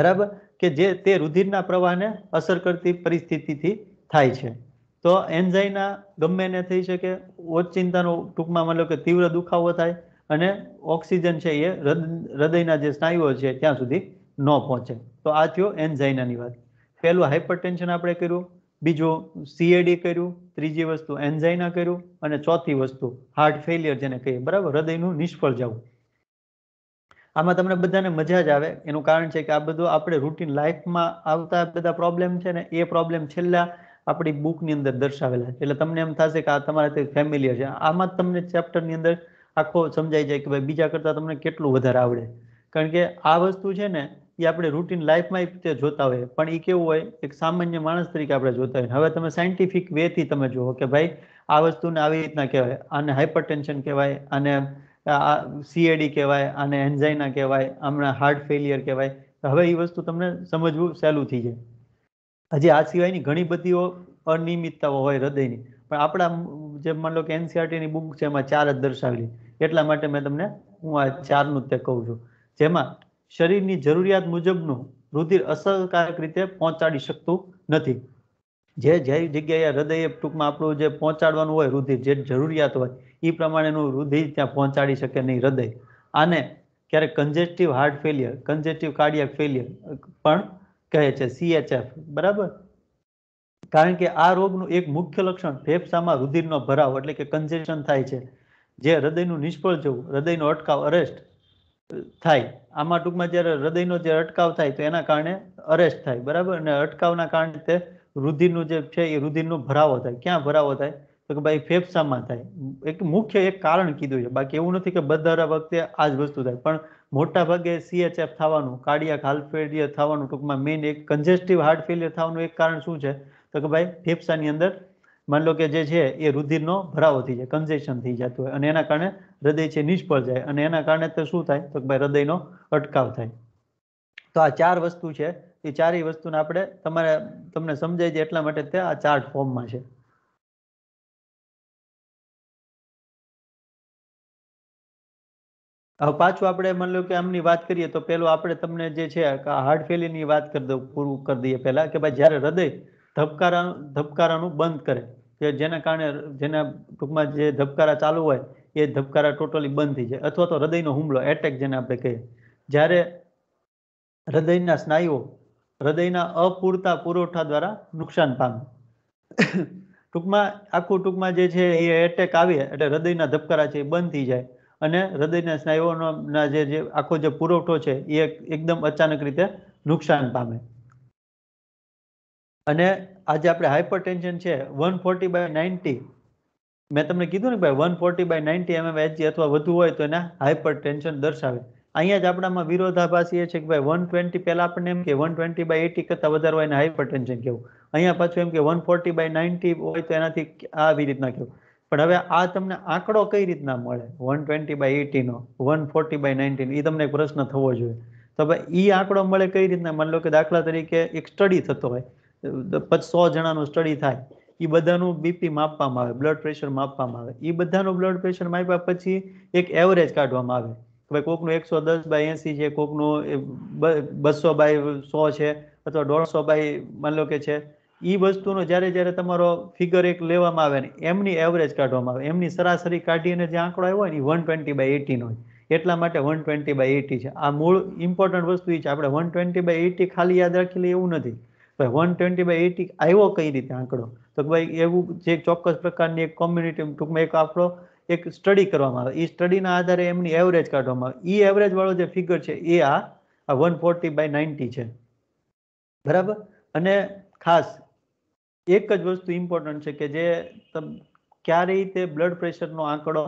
બરાબર કે જે તે રુધિરના પ્રવાહને અસર કરતી પરિસ્થિતિથી થાય છે તો એન્ઝાઇના ગમે એને થઈ શકે ચિંતાનો ટૂંકમાં મતલબ કે તીવ્ર દુખાવો થાય અને ઓક્સિજન છે એ હૃદયના જે સ્નાયુઓ છે ત્યાં સુધી ન પહોંચે તો આ થયો એન્ઝાઇનાની વાત પહેલું હાઇપરટેન્શન આપણે કર્યું બીજું સીએડી કર્યું ત્રીજી વસ્તુ એન્ઝાઇના કર્યું અને ચોથી વસ્તુ હાર્ટ ફેલિયર જેને કહીએ બરાબર હૃદયનું નિષ્ફળ જવું આમાં તમને બધાને મજા જ આવે એનું કારણ છે કે આ બધું આપણે રૂટીન લાઈફમાં આવતા બધા પ્રોબ્લેમ છે ને એ પ્રોબ્લેમ છેલ્લા આપણી બુકની અંદર દર્શાવેલા છે એટલે તમને એમ થશે કે આ તમારાથી ફેમિલિયર છે આમાં તમને ચેપ્ટરની અંદર આખો સમજાઈ જાય કે ભાઈ બીજા કરતાં તમને કેટલું વધારે આવડે કારણ કે આ વસ્તુ છે ને એ આપણે રૂટીન લાઈફમાં તે જોતા હોય પણ એ કેવું હોય એક સામાન્ય માણસ તરીકે આપણે જોતા હોય હવે તમે સાયન્ટિફિક વેથી તમે જુઓ કે ભાઈ આ વસ્તુને આવી રીતના કહેવાય આને હાઇપરટેન્શન કહેવાય આને સીએડી કહેવાય આને એન્ઝાઇના કહેવાય હમણાં હાર્ટ ફેલિયર કહેવાય હવે એ વસ્તુ તમને સમજવું સહેલું થઈ જાય હજી આ સિવાયની ઘણી બધી અનિયમિતતાઓ હોય હૃદયની પણ આપણા જે માની લો કે એનસીઆરટીની બુક છે એમાં ચાર જ દર્શાવેલી એટલા માટે મેં તમને હું આ ચારનું જ તે કહું છું જેમાં શરીરની જરૂરિયાત મુજબનું રુધિર અસરકારક રીતે પહોંચાડી શકતું નથી જે જે જગ્યાએ હૃદયે ટૂંકમાં આપણું જે પહોંચાડવાનું હોય રુધિર જે જરૂરિયાત હોય એ પ્રમાણેનું રુધિર ત્યાં પહોંચાડી શકે નહીં હૃદય આને ક્યારેક congestive heart failure congestive cardiac failure પણ કહે છે સીએચએફ બરાબર કારણ કે આ રોગનું એક મુખ્ય લક્ષણ ફેફસામાં રુધિરનો ભરાવ એટલે કે કન્જેશન થાય છે જે હૃદયનું નિષ્ફળ જવું હૃદયનો અટકાવ અરેસ્ટ થાય આમાં ટૂંકમાં જ્યારે હૃદયનો જે અટકાવ થાય તો એના કારણે અરેસ્ટ થાય બરાબર અને અટકાવના કારણે તે રુધિરનું જે છે એ રુધિરનો ભરાવો થાય ક્યાં ભરાવો થાય તો કે ભાઈ ફેફસામાં થાય એક મુખ્ય એક કારણ કીધું છે બાકી એવું નથી કે બધા વખતે આ જ વસ્તુ થાય પણ મોટા ભાગે સીએચએફ થવાનું કાર્ડિયાક હાર્ટ ફેલિયર થવાનું ટૂંકમાં મેઇન એક કન્જેસ્ટિવ હાર્ટ ફેલિયર થવાનું એક કારણ શું છે તો કે ભાઈ ફેફસાની અંદર માની લો કે જે છે એ રુધિરનો ભરાવો થઈ જાય કન્જેશન થઈ જતું હોય અને એના કારણે હૃદય છે નિષ્ફળ જાય અને એના કારણે તો શું થાય તો ભાઈ હૃદયનો અટકાવ થાય તો આ ચાર વસ્તુ છે એ ચારેય વસ્તુને આપણે તમારે તમને સમજાય છે એટલા માટે તે આ ચાર્ટ ફોર્મમાં છે હવે પાછું આપણે માની લો કે આમની વાત કરીએ તો પેલું આપણે તમને જે છે હાર્ટ ફેલિયરની વાત કરી દઉં પૂરું કરી દઈએ પહેલા કે ભાઈ જ્યારે હૃદય ધબકારા ધબકારાનું બંધ કરે કે જેના કારણે જેના ટૂંકમાં જે ધબકારા ચાલુ હોય એ ધબકારા ટોટલી બંધ થઈ જાય અથવા તો હૃદયનો હુમલો એટેક જેને આપણે કહીએ જ્યારે હૃદયના સ્નાયુઓ હૃદયના અપૂરતા પુરવઠા દ્વારા નુકસાન પામે ટૂંકમાં આખું ટૂંકમાં જે છે એ એટેક આવે એટલે હૃદયના ધબકારા છે એ બંધ થઈ જાય અને હૃદયના સ્નાયુઓના જે આખો જે પુરવઠો છે એ એકદમ અચાનક રીતે નુકસાન પામે અને આજે આપણે હાઇપર ટેન્શન છે વન ફોર્ટી બાય નાઇન્ટી મેં તમને કીધું ને ભાઈ one forty by ninety mm Hg અથવા વધુ હોય તો એને ટેન્શન દર્શાવે અહીંયા જ આપણામાં વિરોધાભાસી એ છે કે ભાઈ વન ટ્વેન્ટી પહેલાં આપણને એમ કે વન ટ્વેન્ટી બાય એટી કરતાં વધારે હોય એને ટેન્શન કહેવું અહીંયા પાછું એમ કે વન ફોર્ટી બાય નાઇન્ટી હોય તો એનાથી આવી રીતના કહેવું પણ હવે આ તમને આંકડો કઈ રીતના મળે વન ટ્વેન્ટી બાય એટીનો વન ફોર્ટી બાય નાઇન્ટીનો એ તમને એક પ્રશ્ન થવો જોઈએ તો ભાઈ એ આંકડો મળે કઈ રીતના માની લો કે દાખલા તરીકે એક સ્ટડી થતો હોય સો જણાનું સ્ટડી થાય એ બધાનું બીપી માપવામાં આવે બ્લડ પ્રેશર માપવામાં આવે એ બધાનું બ્લડ પ્રેશર માપ્યા પછી એક એવરેજ કાઢવામાં આવે ભાઈ કોકનું એકસો દસ બાય એસી છે કોકનું બસો બાય સો છે અથવા દોઢસો બાય માની લો કે છે એ વસ્તુનો જ્યારે જ્યારે તમારો ફિગર એક લેવામાં આવે ને એમની એવરેજ કાઢવામાં આવે એમની સરાસરી કાઢીને જે આંકડો આવ્યો હોય ને એ વન ટ્વેન્ટી બાય એટીનો હોય એટલા માટે વન ટ્વેન્ટી બાય એટી છે આ મૂળ ઇમ્પોર્ટન્ટ વસ્તુ એ છે આપણે વન ટ્વેન્ટી બાય એટી ખાલી યાદ રાખી લઈએ એવું નથી ભાઈ વન ટ્વેન્ટી બાય એટી આવ્યો કઈ રીતે આંકડો તો ભાઈ એવું જે ચોક્કસ પ્રકારની એક કોમ્યુનિટી ટૂંકમાં એક આપણો એક સ્ટડી કરવામાં આવે એ સ્ટડીના આધારે એમની એવરેજ કાઢવામાં આવે એ એવરેજ વાળો જે ફિગર છે એ આ વન ફોર્ટી બાય નાઇન્ટી છે બરાબર અને ખાસ એક જ વસ્તુ ઇમ્પોર્ટન્ટ છે કે જે ક્યારેય તે બ્લડ પ્રેશરનો આંકડો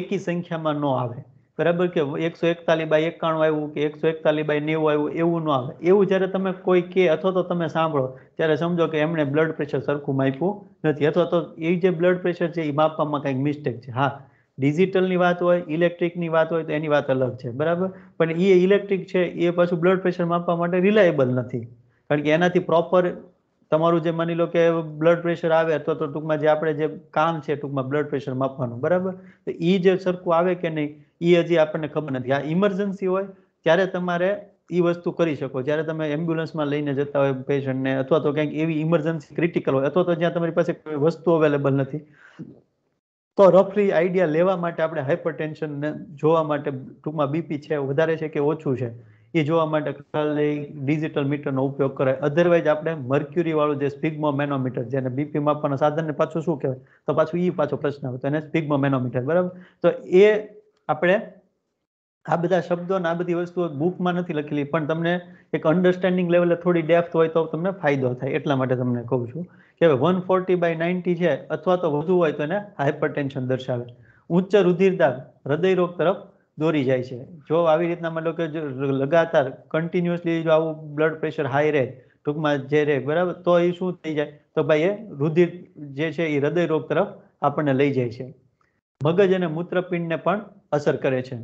એકી સંખ્યામાં ન આવે બરાબર કે એકસો એકતાલીસ બાય એકાણું આવ્યું કે એકસો એકતાલીસ બાય નેવું આવ્યું એવું ન આવે એવું જ્યારે તમે કોઈ કે અથવા તો તમે સાંભળો ત્યારે સમજો કે એમણે બ્લડ પ્રેશર સરખું માપ્યું નથી અથવા તો એ જે બ્લડ પ્રેશર છે એ માપવામાં કંઈક મિસ્ટેક છે હા ડિજિટલની વાત હોય ઇલેક્ટ્રિકની વાત હોય તો એની વાત અલગ છે બરાબર પણ એ ઇલેક્ટ્રિક છે એ પાછું બ્લડ પ્રેશર માપવા માટે રિલાયબલ નથી કારણ કે એનાથી પ્રોપર તમારું જે માની લો કે બ્લડ પ્રેશર આવે અથવા તો ટૂંકમાં જે આપણે જે કામ છે ટૂંકમાં બ્લડ પ્રેશર માપવાનું બરાબર તો એ જે સરખું આવે કે નહીં એ હજી આપણને ખબર નથી આ ઇમરજન્સી હોય ત્યારે તમારે એ વસ્તુ કરી શકો જ્યારે તમે એમ્બ્યુલન્સમાં લઈને જતા હોય પેશન્ટને અથવા તો ક્યાંક એવી ઇમરજન્સી ક્રિટિકલ હોય અથવા તો જ્યાં તમારી પાસે કોઈ વસ્તુ અવેલેબલ નથી તો રફલી આઈડિયા લેવા માટે આપણે હાઇપર ટેન્શનને જોવા માટે ટૂંકમાં બીપી છે વધારે છે કે ઓછું છે એ જોવા માટે ખાલી ડિજિટલ મીટરનો ઉપયોગ કરાય અધરવાઇઝ આપણે મર્ક્યુરીવાળું જે સ્પિગ્મો મેનોમીટર જેને બીપી માપવાના સાધનને પાછું શું કહેવાય તો પાછું એ પાછો પ્રશ્ન આવે તો એને સ્પિગ્મો મેનોમીટર બરાબર તો એ આપણે આ બધા શબ્દો ને આ બધી વસ્તુઓ બુકમાં નથી લખેલી પણ તમને એક અન્ડરસ્ટેન્ડિંગ લેવલે થોડી ડેપ્થ હોય તો તમને ફાયદો થાય એટલા માટે તમને કહું છું કે હવે વન ફોર્ટી બાય નાઇન્ટી છે અથવા તો વધુ હોય તો એને હાઇપર દર્શાવે ઉચ્ચ રુધિરદાબ હૃદયરોગ તરફ દોરી જાય છે જો આવી રીતના મતલબ કે લગાતાર કન્ટિન્યુઅસલી જો આવું બ્લડ પ્રેશર હાઈ રહે ટૂંકમાં જે રહે બરાબર તો એ શું થઈ જાય તો ભાઈ એ રુધિર જે છે એ હૃદય રોગ તરફ આપણને લઈ જાય છે મગજ અને મૂત્રપિંડને પણ અસર કરે છે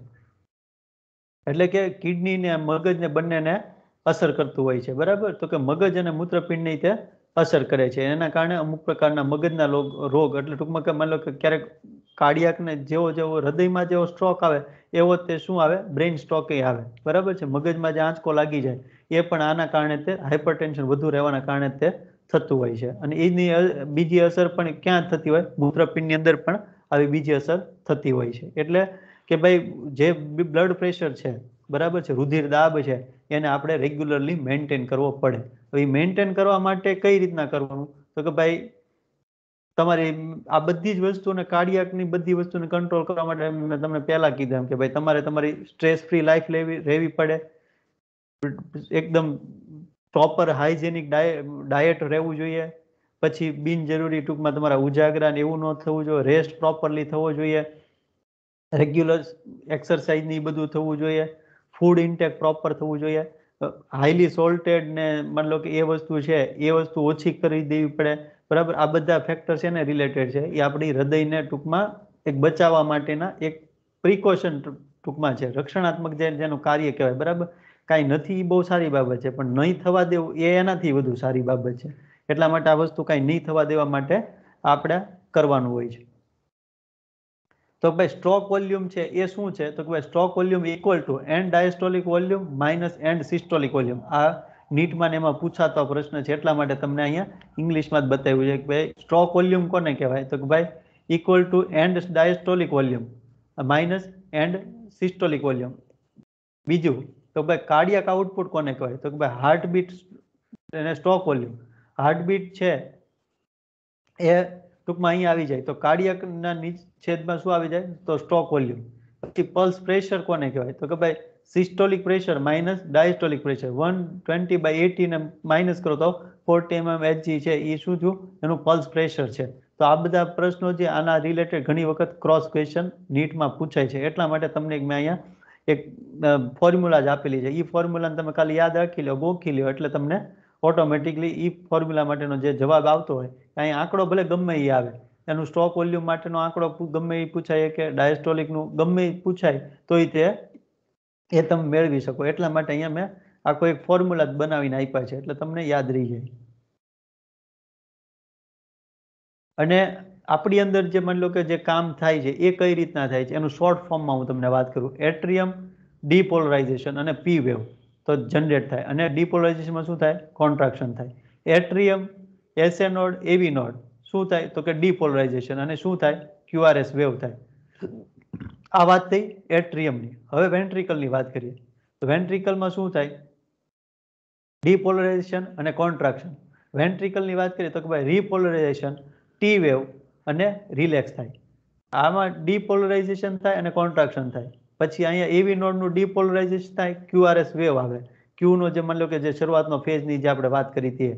એટલે કે કિડનીને મગજને બંનેને અસર કરતું હોય છે બરાબર તો કે મગજ અને મૂત્રપિંડની તે અસર કરે છે એના કારણે અમુક પ્રકારના મગજના રોગ એટલે ટૂંકમાં કે માની લો કે ક્યારેક કાર્ડિયાકને જેવો જેવો હૃદયમાં જેવો સ્ટ્રોક આવે એવો તે શું આવે બ્રેઇન સ્ટ્રોકે આવે બરાબર છે મગજમાં જે આંચકો લાગી જાય એ પણ આના કારણે તે હાઇપરટેન્શન વધુ રહેવાના કારણે તે થતું હોય છે અને એની બીજી અસર પણ ક્યાં થતી હોય મૂત્રપિંડની અંદર પણ આવી બીજી અસર થતી હોય છે એટલે કે ભાઈ જે બ્લડ પ્રેશર છે બરાબર છે રુધિર દાબ છે એને આપણે રેગ્યુલરલી મેન્ટેન કરવો પડે હવે મેન્ટેન કરવા માટે કઈ રીતના કરવાનું તો કે ભાઈ તમારી આ બધી જ વસ્તુને કાર્ડિયાકની બધી વસ્તુને કંટ્રોલ કરવા માટે મેં તમને પહેલાં કીધું એમ કે ભાઈ તમારે તમારી સ્ટ્રેસ ફ્રી લાઈફ લેવી રહેવી પડે એકદમ પ્રોપર હાઇજેનિક ડાયટ રહેવું જોઈએ પછી બિનજરૂરી ટૂંકમાં તમારા ઉજાગરા ને એવું ન થવું જોઈએ રેસ્ટ પ્રોપરલી થવો જોઈએ રેગ્યુલર એક્સરસાઇઝ ને એ બધું થવું જોઈએ ફૂડ ઇન્ટેક પ્રોપર થવું જોઈએ હાઈલી સોલ્ટેડ ને માની લો કે એ વસ્તુ છે એ વસ્તુ ઓછી કરી દેવી પડે બરાબર આ બધા ફેક્ટર છે ને રિલેટેડ છે એ આપણી હૃદયને ટૂંકમાં એક બચાવવા માટેના એક પ્રિકોશન ટૂંકમાં છે રક્ષણાત્મક જે જેનું કાર્ય કહેવાય બરાબર કાંઈ નથી એ બહુ સારી બાબત છે પણ નહીં થવા દેવું એ એનાથી વધુ સારી બાબત છે એટલા માટે આ વસ્તુ કાંઈ નહીં થવા દેવા માટે આપણે કરવાનું હોય છે તો ભાઈ સ્ટ્રોક વોલ્યુમ છે એ શું છે તો કે ભાઈ stroke volume equal to end diastolic volume minus end systolic volume આ નીટમાં એમાં પૂછાતો પ્રશ્ન છે એટલા માટે તમને અહીંયા ઇંગ્લિશમાં જ બતાવ્યું છે કે ભાઈ સ્ટ્રોક વોલ્યુમ કોને કહેવાય તો કે ભાઈ equal to end diastolic volume minus end systolic volume બીજું તો ભાઈ કાર્ડિયક આઉટપુટ કોને કહેવાય તો કે ભાઈ હાર્ટબીટ એને સ્ટોક વોલ્યુમ હાર્ટબીટ છે એ ટૂંકમાં અહીં આવી જાય તો કાર્ડિયકના છેદમાં શું આવી જાય તો સ્ટોક વોલ્યુમ પછી પલ્સ પ્રેશર કોને કહેવાય તો કે ભાઈ systolic pressure minus diastolic pressure one twenty by એટીને માઇનસ કરો તો ફોર્ટી એમએમ એચજી છે એ શું થયું એનું પલ્સ પ્રેશર છે તો આ બધા પ્રશ્નો જે આના રિલેટેડ ઘણી વખત ક્રોસ ક્વેશ્ચન નીટમાં પૂછાય છે એટલા માટે તમને મેં અહીંયા એક ફોર્મ્યુલા જ આપેલી છે એ ફોર્મ્યુલાને તમે ખાલી યાદ રાખી લો ગોખી લો એટલે તમને ઓટોમેટિકલી ઈ ફોર્મ્યુલા માટેનો જે જવાબ આવતો હોય અહીં આંકડો ભલે ગમે એ આવે એનું સ્ટોક વોલ્યુમ માટેનો આંકડો ગમે એ પૂછાય કે ડાયસ્ટોલિકનું ગમે એ પૂછાય તો એ તે એ તમે મેળવી શકો એટલા માટે અહીંયા મેં આખો એક ફોર્મ્યુલા જ બનાવીને આપ્યા છે એટલે તમને યાદ રહી જાય અને આપણી અંદર જે માની લો કે જે કામ થાય છે એ કઈ રીતના થાય છે એનું શોર્ટ ફોર્મમાં હું તમને વાત કરું એટ્રિયમ ડીપોલરાઇઝેશન અને પી વેવ તો જનરેટ થાય અને ડિપોલરાઇઝેશનમાં શું થાય કોન્ટ્રાક્શન થાય atrium SA node AV node શું થાય તો કે ડિપોલરાઇઝેશન અને શું થાય ક્યુઆરએસ વેવ થાય આ વાત થઈ એટ્રીયમની હવે વેન્ટ્રિકલની વાત કરીએ તો વેન્ટ્રિકલમાં શું થાય ડિપોલરાઇઝેશન અને કોન્ટ્રાક્શન વેન્ટ્રિકલની વાત કરીએ તો કે ભાઈ રિપોલરાઇઝેશન ટી વેવ અને રિલેક્સ થાય આમાં ડિપોલરાઇઝેશન થાય અને કોન્ટ્રાક્શન થાય પછી અહીંયા એવી નોડનું ડીપોલરાઇઝેશન થાય ક્યુઆરએસ વેવ આવે ક્યુનો જે માની લો કે જે શરૂઆતનો ફેઝની જે આપણે વાત કરી હતી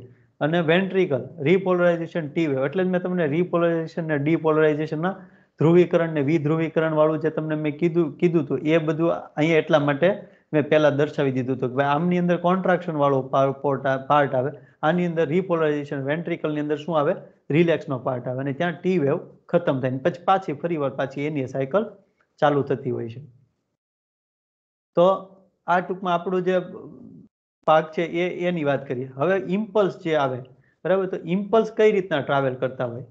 અને વેન્ટ્રિકલ રીપોલરાઇઝેશન ટી વેવ એટલે જ મેં તમને રીપોલરાઇઝેશન ને ડીપોલરાઇઝેશનના ધ્રુવીકરણ ને વિધ્રુવીકરણ વાળું જે તમને મેં કીધું કીધું હતું એ બધું અહીંયા એટલા માટે મેં પહેલાં દર્શાવી દીધું હતું કે ભાઈ આમની અંદર કોન્ટ્રાક્શન વાળો પાર્ટ આવે આની અંદર રીપોલરાઇઝેશન વેન્ટ્રિકલની અંદર શું આવે રિલેક્સનો પાર્ટ આવે અને ત્યાં ટી વેવ ખતમ થાય પછી પાછી ફરી વાર પાછી એની સાયકલ ચાલુ થતી હોય છે તો આ ટૂંકમાં આપણો જે પાક છે એ એની વાત કરીએ હવે ઇમ્પલ્સ જે આવે બરાબર તો ઇમ્પલ્સ કઈ રીતના ટ્રાવેલ કરતા હોય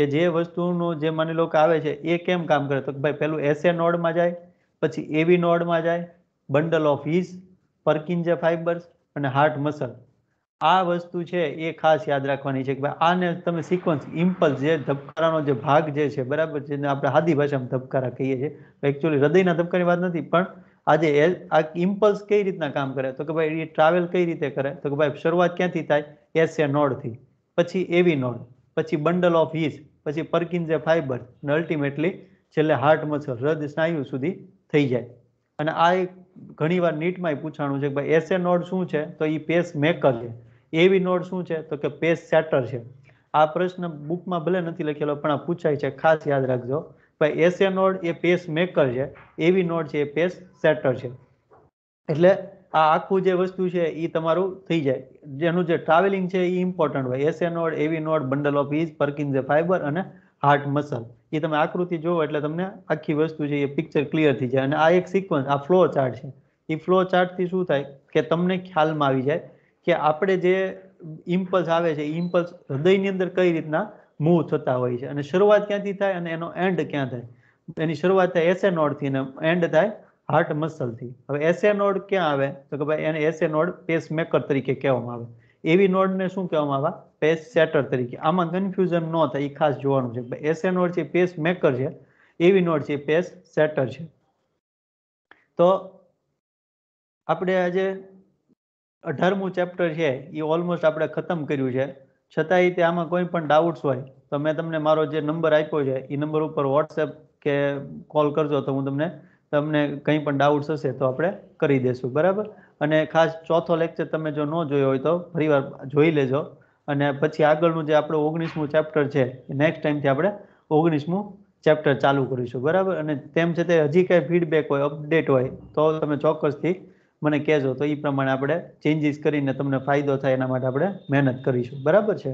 કે જે વસ્તુનું જે માની લો કે આવે છે એ કેમ કામ કરે તો ભાઈ પહેલું એસે નોડમાં જાય પછી એવી નોડમાં જાય bundle of His Purkinje fibres અને હાર્ટ મસલ આ વસ્તુ છે એ ખાસ યાદ રાખવાની છે કે ભાઈ આને તમે સિક્વન્સ ઇમ્પલ્સ જે ધબકારાનો જે ભાગ જે છે બરાબર જેને આપણે હાદી ભાષામાં ધબકારા કહીએ છીએ એકચ્યુઅલી હૃદયના ધબકારાની વાત નથી પણ આજે આ ઇમ્પલ્સ કઈ રીતના કામ કરે તો કે ભાઈ એ ટ્રાવેલ કઈ રીતે કરે તો કે ભાઈ શરૂઆત ક્યાંથી થાય એસ એ નોડથી પછી એવી નોડ પછી બંડલ ઓફ હિસ પછી પરકિન્ઝે ફાઇબર અને અલ્ટિમેટલી છેલ્લે હાર્ટ મસલ હૃદય સ્નાયુ સુધી થઈ જાય અને આ એક ઘણીવાર નીટમાં પૂછાણું છે કે ભાઈ એસએ નોડ શું છે તો એ પેસ મેકર છે એવી નોડ શું છે તો કે પેસ સેટર છે આ પ્રશ્ન બુકમાં ભલે નથી લખેલો પણ આ પૂછાય છે ખાસ યાદ રાખજો પણ એસે નોડ એ પેસ મેકર છે એવી નોડ છે એ પેસ સેટર છે એટલે આ આખું જે વસ્તુ છે એ તમારું થઈ જાય જેનું જે ટ્રાવેલિંગ છે એ ઇમ્પોર્ટન્ટ હોય SA node AV node bundle of His Purkinje fibre અને હાર્ટ મસલ એ તમે આકૃતિ જોવો એટલે તમને આખી વસ્તુ છે એ પિક્ચર ક્લિયર થઈ જાય અને આ એક સિક્વન્સ આ ફ્લો ચાર્ટ છે એ ફ્લો ચાર્ટથી શું થાય કે તમને ખ્યાલમાં આવી જાય કે આપણે જે ઇમ્પલ્સ આવે છે ઇમ્પલ્સ હૃદયની અંદર કઈ રીતના મૂવ થતા હોય છે અને શરૂઆત ક્યાંથી થાય અને એનો એન્ડ ક્યાં થાય એની શરૂઆત થાય એસએ નોડથી અને એન્ડ થાય હાર્ટ મસલથી હવે એસે નોડ ક્યાં આવે તો કે ભાઈ એને એસે નોડ પેસ મેકર તરીકે કહેવામાં આવે એવી નોડને શું કહેવામાં આવે પેસ સેટર તરીકે આમાં કન્ફ્યુઝન ન થાય એ ખાસ જોવાનું છે એસે નોડ છે પેસ મેકર છે એવી નોડ છે પેસ સેટર છે તો આપણે આજે અઢારમું ચેપ્ટર છે એ ઓલમોસ્ટ આપણે ખતમ કર્યું છે છતાંય તે આમાં કોઈ પણ ડાઉટ્સ હોય તો મેં તમને મારો જે નંબર આપ્યો છે એ નંબર ઉપર વોટ્સએપ કે કોલ કરજો તો હું તમને તમને કંઈ પણ ડાઉટ્સ હશે તો આપણે કરી દઈશું બરાબર અને ખાસ ચોથો લેક્ચર તમે જો ન જોયો હોય તો ફરીવાર જોઈ લેજો અને પછી આગળનું જે આપણું ઓગણીસમું ચેપ્ટર છે નેક્સ્ટ ટાઈમથી આપણે ઓગણીસમું ચેપ્ટર ચાલુ કરીશું બરાબર અને તેમ છતાં હજી કાંઈ ફીડબેક હોય અપડેટ હોય તો તમે ચોક્કસથી મને કહેજો તો એ પ્રમાણે આપણે ચેન્જીસ કરીને તમને ફાયદો થાય એના માટે આપણે મહેનત કરીશું બરાબર છે